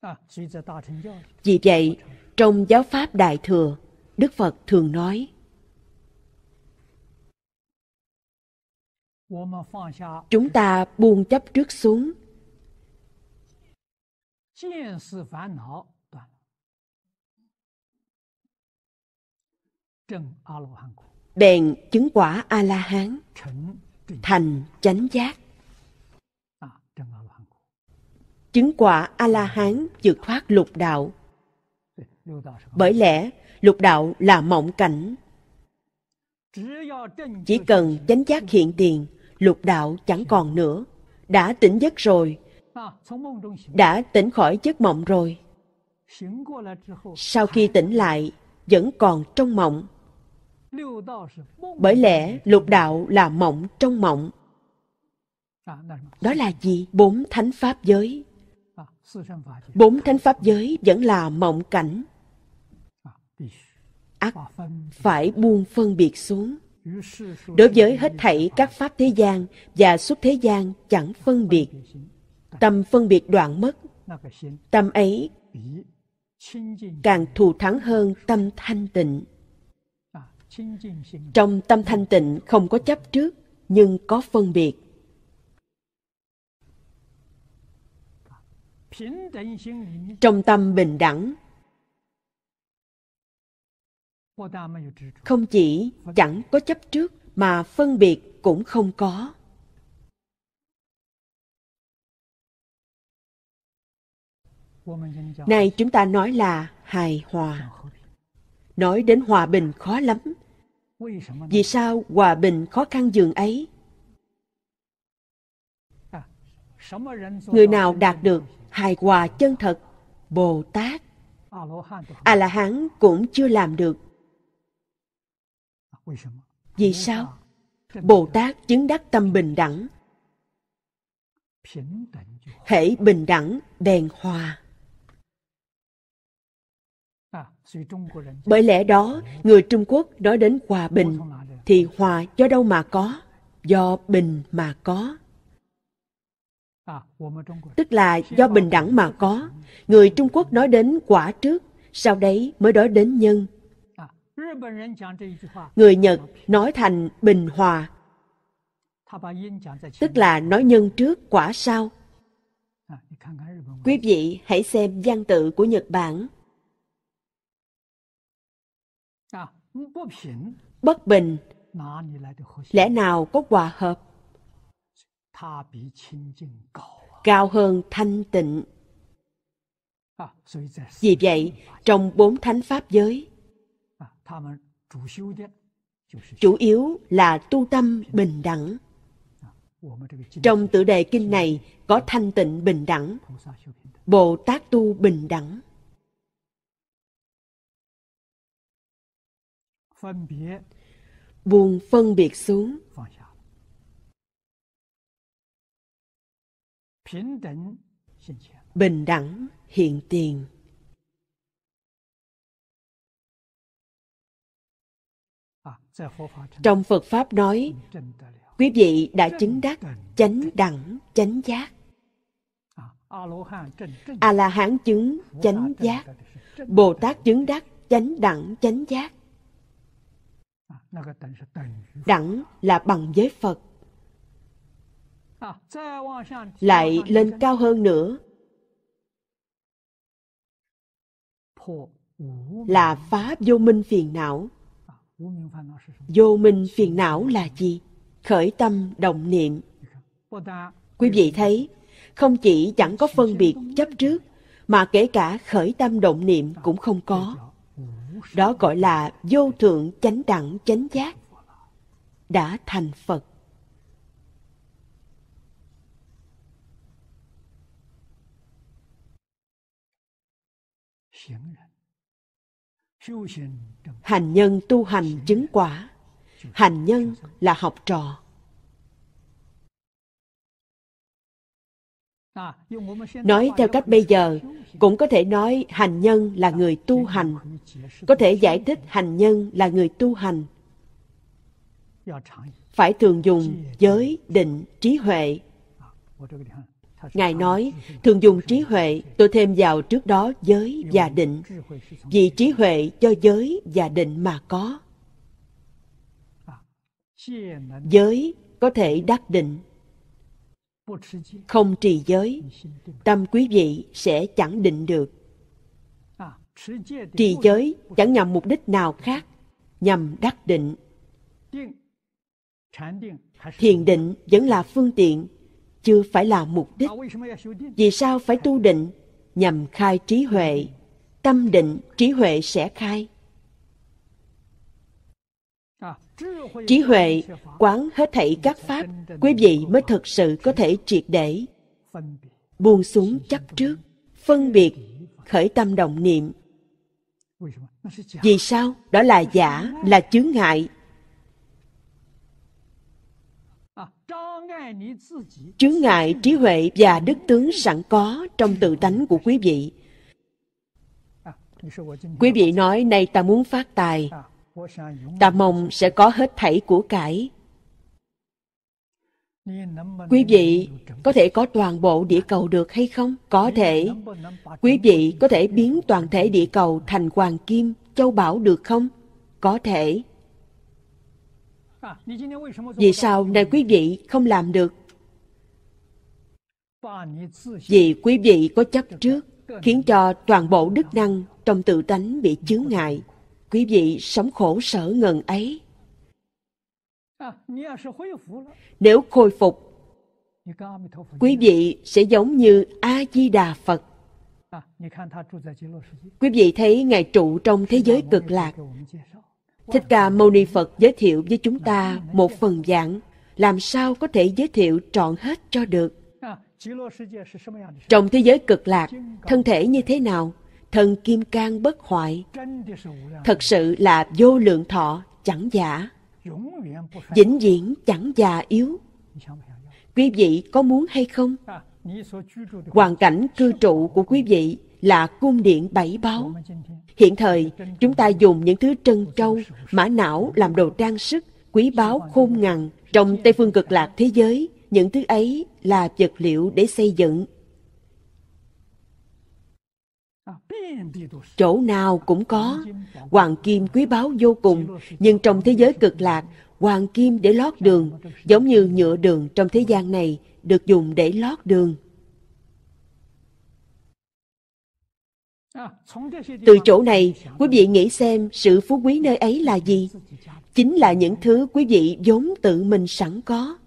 À. Vì vậy, trong giáo pháp Đại Thừa, Đức Phật thường nói Chúng ta buông chấp trước xuống Bèn chứng quả A-la-hán Thành chánh giác chứng quả A-la-hán vượt thoát lục đạo. Bởi lẽ, lục đạo là mộng cảnh. Chỉ cần chánh giác hiện tiền, lục đạo chẳng còn nữa. Đã tỉnh giấc rồi, đã tỉnh khỏi giấc mộng rồi. Sau khi tỉnh lại, vẫn còn trong mộng. Bởi lẽ lục đạo là mộng trong mộng. Đó là gì? Bốn thánh pháp giới. Bốn thánh pháp giới vẫn là mộng cảnh. Ác phải buông phân biệt xuống. Đối với hết thảy các pháp thế gian và xuất thế gian chẳng phân biệt. Tâm phân biệt đoạn mất. Tâm ấy càng thù thắng hơn tâm thanh tịnh. À, Trong tâm thanh tịnh không có chấp trước, nhưng có phân biệt. trong tâm bình đẳng không chỉ chẳng có chấp trước mà phân biệt cũng không có này chúng ta nói là hài hòa nói đến hòa bình khó lắm vì sao hòa bình khó khăn giường ấy à, người nào đạt được hài hòa chân thật bồ tát a la hán cũng chưa làm được vì sao bồ tát chứng đắc tâm bình đẳng hễ bình đẳng đèn hòa bởi lẽ đó người trung quốc nói đến hòa bình thì hòa do đâu mà có do bình mà có tức là do bình đẳng mà có người trung quốc nói đến quả trước sau đấy mới nói đến nhân người nhật nói thành bình hòa tức là nói nhân trước quả sau quý vị hãy xem văn tự của nhật bản à, bất bình lẽ nào có hòa hợp cao hơn thanh tịnh à, vì vậy trong bốn thánh pháp giới à, chủ yếu là tu tâm bình đẳng à, trong tự đề kinh này có thanh tịnh bình đẳng bồ tát tu bình đẳng buông phân biệt xuống bình đẳng hiện tiền à, trong phật pháp nói quý vị đã à, chứng đắc chánh đẳng chánh giác a la hán chứng chánh giác bồ tát chứng đắc chánh đẳng chánh giác đẳng là bằng với phật lại lên cao hơn nữa là phá vô minh phiền não vô minh phiền não là gì khởi tâm động niệm quý vị thấy không chỉ chẳng có phân biệt chấp trước mà kể cả khởi tâm động niệm cũng không có đó gọi là vô thượng chánh đẳng chánh giác đã thành phật Hành nhân tu hành chứng quả. Hành nhân là học trò. Nói theo cách bây giờ, cũng có thể nói hành nhân là người tu hành. Có thể giải thích hành nhân là người tu hành. Phải thường dùng giới, định, trí huệ. Ngài nói, thường dùng trí huệ, tôi thêm vào trước đó giới và định, vì trí huệ cho giới và định mà có. Giới có thể đắc định. Không trì giới, tâm quý vị sẽ chẳng định được. Trì giới chẳng nhằm mục đích nào khác, nhằm đắc định. Thiền định vẫn là phương tiện chưa phải là mục đích. Vì sao phải tu định? Nhằm khai trí huệ. Tâm định, trí huệ sẽ khai. Trí huệ quán hết thảy các pháp, quý vị mới thực sự có thể triệt để. Buông xuống chấp trước, phân biệt, khởi tâm đồng niệm. Vì sao? Đó là giả, là chướng ngại, chướng ngại trí huệ và đức tướng sẵn có trong tự tánh của quý vị quý vị nói nay ta muốn phát tài ta mong sẽ có hết thảy của cải quý vị có thể có toàn bộ địa cầu được hay không có thể quý vị có thể biến toàn thể địa cầu thành hoàng kim châu bảo được không có thể vì sao nay quý vị không làm được? Vì quý vị có chấp trước, khiến cho toàn bộ đức năng trong tự tánh bị chướng ngại. Quý vị sống khổ sở ngần ấy. Nếu khôi phục, quý vị sẽ giống như A-di-đà Phật. Quý vị thấy Ngài trụ trong thế giới cực lạc, Thích Ca Mâu Ni Phật giới thiệu với chúng ta một phần giảng, làm sao có thể giới thiệu trọn hết cho được. Trong thế giới cực lạc, thân thể như thế nào? Thân kim cang bất hoại. Thật sự là vô lượng thọ, chẳng giả. Vĩnh viễn chẳng già yếu. Quý vị có muốn hay không? Hoàn cảnh cư trụ của quý vị là cung điện bảy báo. Hiện thời, chúng ta dùng những thứ trân trâu, mã não làm đồ trang sức, quý báu khôn ngằn. Trong Tây phương cực lạc thế giới, những thứ ấy là vật liệu để xây dựng. Chỗ nào cũng có, hoàng kim quý báu vô cùng, nhưng trong thế giới cực lạc, hoàng kim để lót đường, giống như nhựa đường trong thế gian này được dùng để lót đường. từ chỗ này quý vị nghĩ xem sự phú quý nơi ấy là gì chính là những thứ quý vị vốn tự mình sẵn có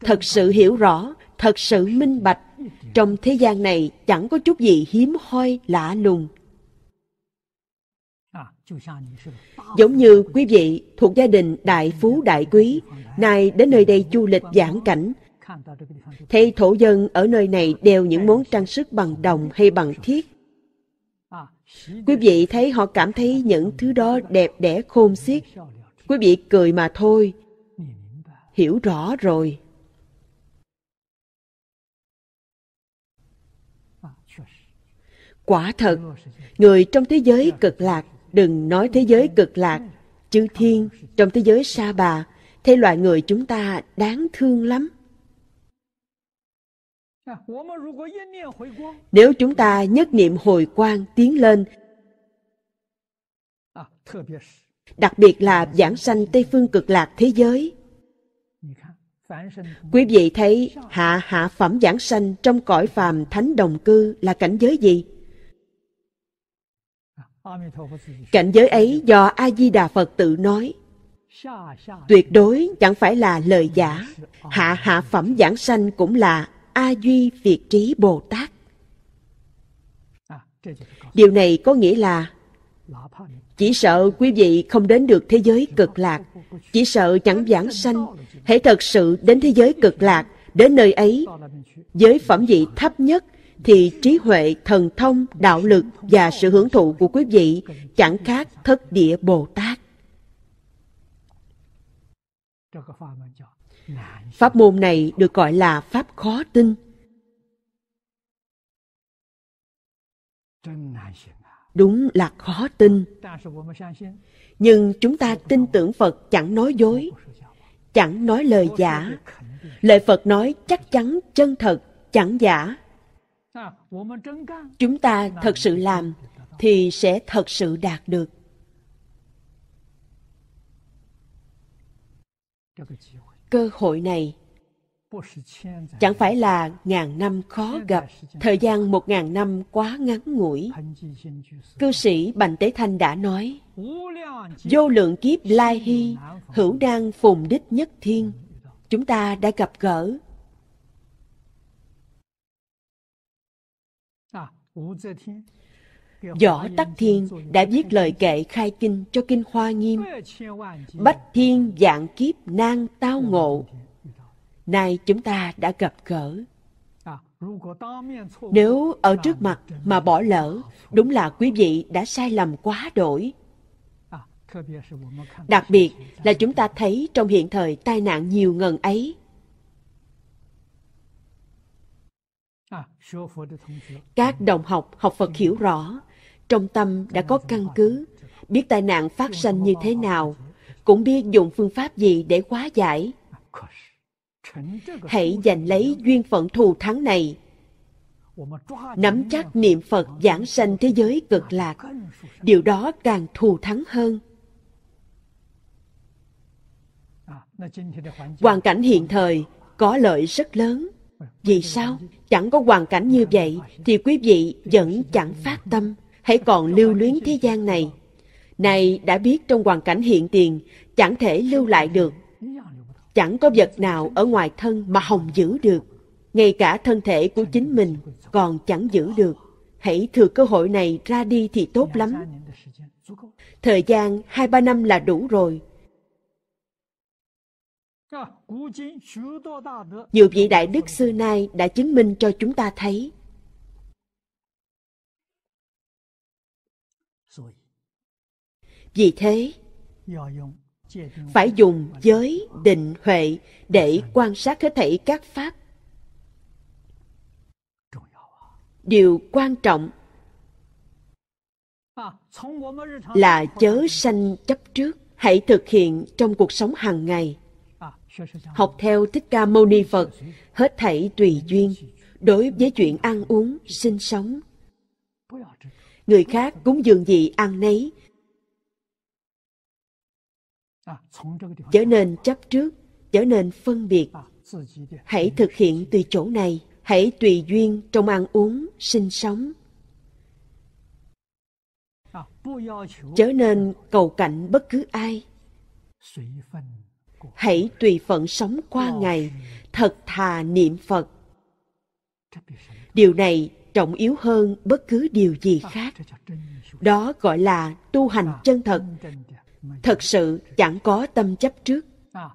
thật sự hiểu rõ thật sự minh bạch trong thế gian này chẳng có chút gì hiếm hoi lạ lùng Giống như quý vị thuộc gia đình đại phú đại quý, nay đến nơi đây du lịch giảng cảnh, thấy thổ dân ở nơi này đeo những món trang sức bằng đồng hay bằng thiết. Quý vị thấy họ cảm thấy những thứ đó đẹp đẽ khôn xiết. Quý vị cười mà thôi. Hiểu rõ rồi. Quả thật, người trong thế giới cực lạc Đừng nói thế giới cực lạc, chư thiên trong thế giới sa bà, thế loại người chúng ta đáng thương lắm. Nếu chúng ta nhất niệm hồi quang tiến lên, đặc biệt là giảng sanh Tây Phương cực lạc thế giới, Quý vị thấy hạ hạ phẩm giảng sanh trong cõi phàm thánh đồng cư là cảnh giới gì? Cảnh giới ấy do A-di-đà Phật tự nói, tuyệt đối chẳng phải là lời giả. Hạ hạ phẩm giảng sanh cũng là A-duy Việt trí Bồ Tát. Điều này có nghĩa là chỉ sợ quý vị không đến được thế giới cực lạc Chỉ sợ chẳng giảng sanh Hãy thật sự đến thế giới cực lạc Đến nơi ấy Giới phẩm vị thấp nhất thì trí huệ, thần thông, đạo lực và sự hưởng thụ của quý vị chẳng khác thất địa Bồ Tát. Pháp môn này được gọi là pháp khó tin. Đúng là khó tin. Nhưng chúng ta tin tưởng Phật chẳng nói dối, chẳng nói lời giả. Lời Phật nói chắc chắn chân thật, chẳng giả, À, chúng ta thật sự làm thì sẽ thật sự đạt được cơ hội này chẳng phải là ngàn năm khó gặp thời gian một ngàn năm quá ngắn ngủi cư sĩ bành tế thanh đã nói vô lượng kiếp lai hy hữu đang phùng đích nhất thiên chúng ta đã gặp gỡ Võ Tắc Thiên đã viết lời kệ khai kinh cho kinh Hoa Nghiêm. Bách thiên dạng kiếp nang tao ngộ. Nay chúng ta đã gặp gỡ. Nếu ở trước mặt mà bỏ lỡ, đúng là quý vị đã sai lầm quá đổi. Đặc biệt là chúng ta thấy trong hiện thời tai nạn nhiều ngần ấy, Các đồng học học Phật hiểu rõ, trong tâm đã có căn cứ, biết tai nạn phát sinh như thế nào, cũng biết dùng phương pháp gì để hóa giải. Hãy giành lấy duyên phận thù thắng này. Nắm chắc niệm Phật giảng sanh thế giới cực lạc. Điều đó càng thù thắng hơn. Hoàn cảnh hiện thời có lợi rất lớn. Vì sao? Chẳng có hoàn cảnh như vậy thì quý vị vẫn chẳng phát tâm, hãy còn lưu luyến thế gian này. Này đã biết trong hoàn cảnh hiện tiền, chẳng thể lưu lại được. Chẳng có vật nào ở ngoài thân mà hồng giữ được. Ngay cả thân thể của chính mình còn chẳng giữ được. Hãy thừa cơ hội này ra đi thì tốt lắm. Thời gian hai ba năm là đủ rồi. Nhiều vị đại đức xưa nay đã chứng minh cho chúng ta thấy. Vì thế, phải dùng giới định huệ để quan sát hết thảy các pháp. Điều quan trọng à, là chớ sanh chấp trước, hãy thực hiện trong cuộc sống hàng ngày học theo Thích Ca Mâu Ni Phật, hết thảy tùy duyên, đối với chuyện ăn uống, sinh sống. Người khác cũng dường gì ăn nấy, trở nên chấp trước, trở nên phân biệt. Hãy thực hiện từ chỗ này, hãy tùy duyên trong ăn uống, sinh sống. Trở nên cầu cạnh bất cứ ai hãy tùy phận sống qua ngày thật thà niệm phật điều này trọng yếu hơn bất cứ điều gì à, khác đó gọi là tu hành à, chân thật thật sự chẳng có tâm chấp trước à,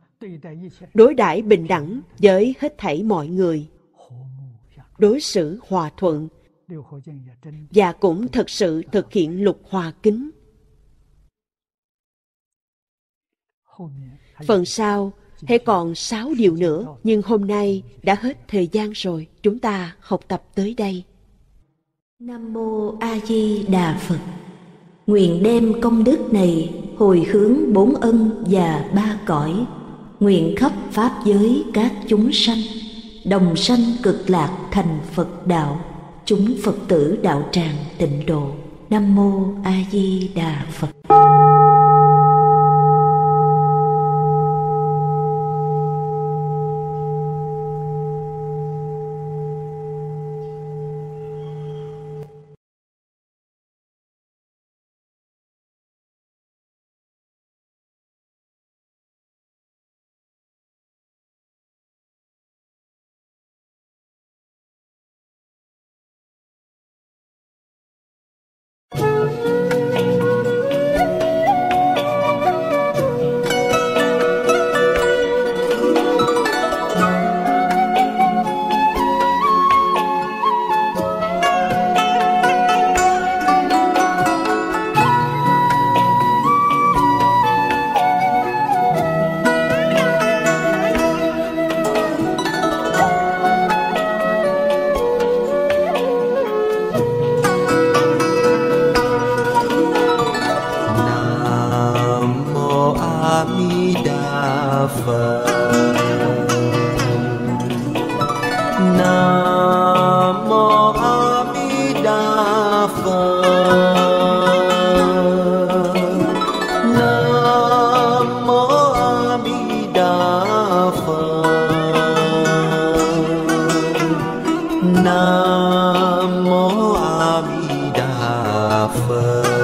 đối đãi bình đẳng với hết thảy mọi người dạ đối xử hòa thuận dạ và cũng thật sự thực hiện lục hòa kính Phần sau hãy còn sáu điều nữa, nhưng hôm nay đã hết thời gian rồi, chúng ta học tập tới đây. Nam mô A Di Đà Phật. Nguyện đem công đức này hồi hướng bốn ân và ba cõi, nguyện khắp pháp giới các chúng sanh, đồng sanh cực lạc thành Phật đạo, chúng Phật tử đạo tràng tịnh độ. Nam mô A Di Đà Phật. phật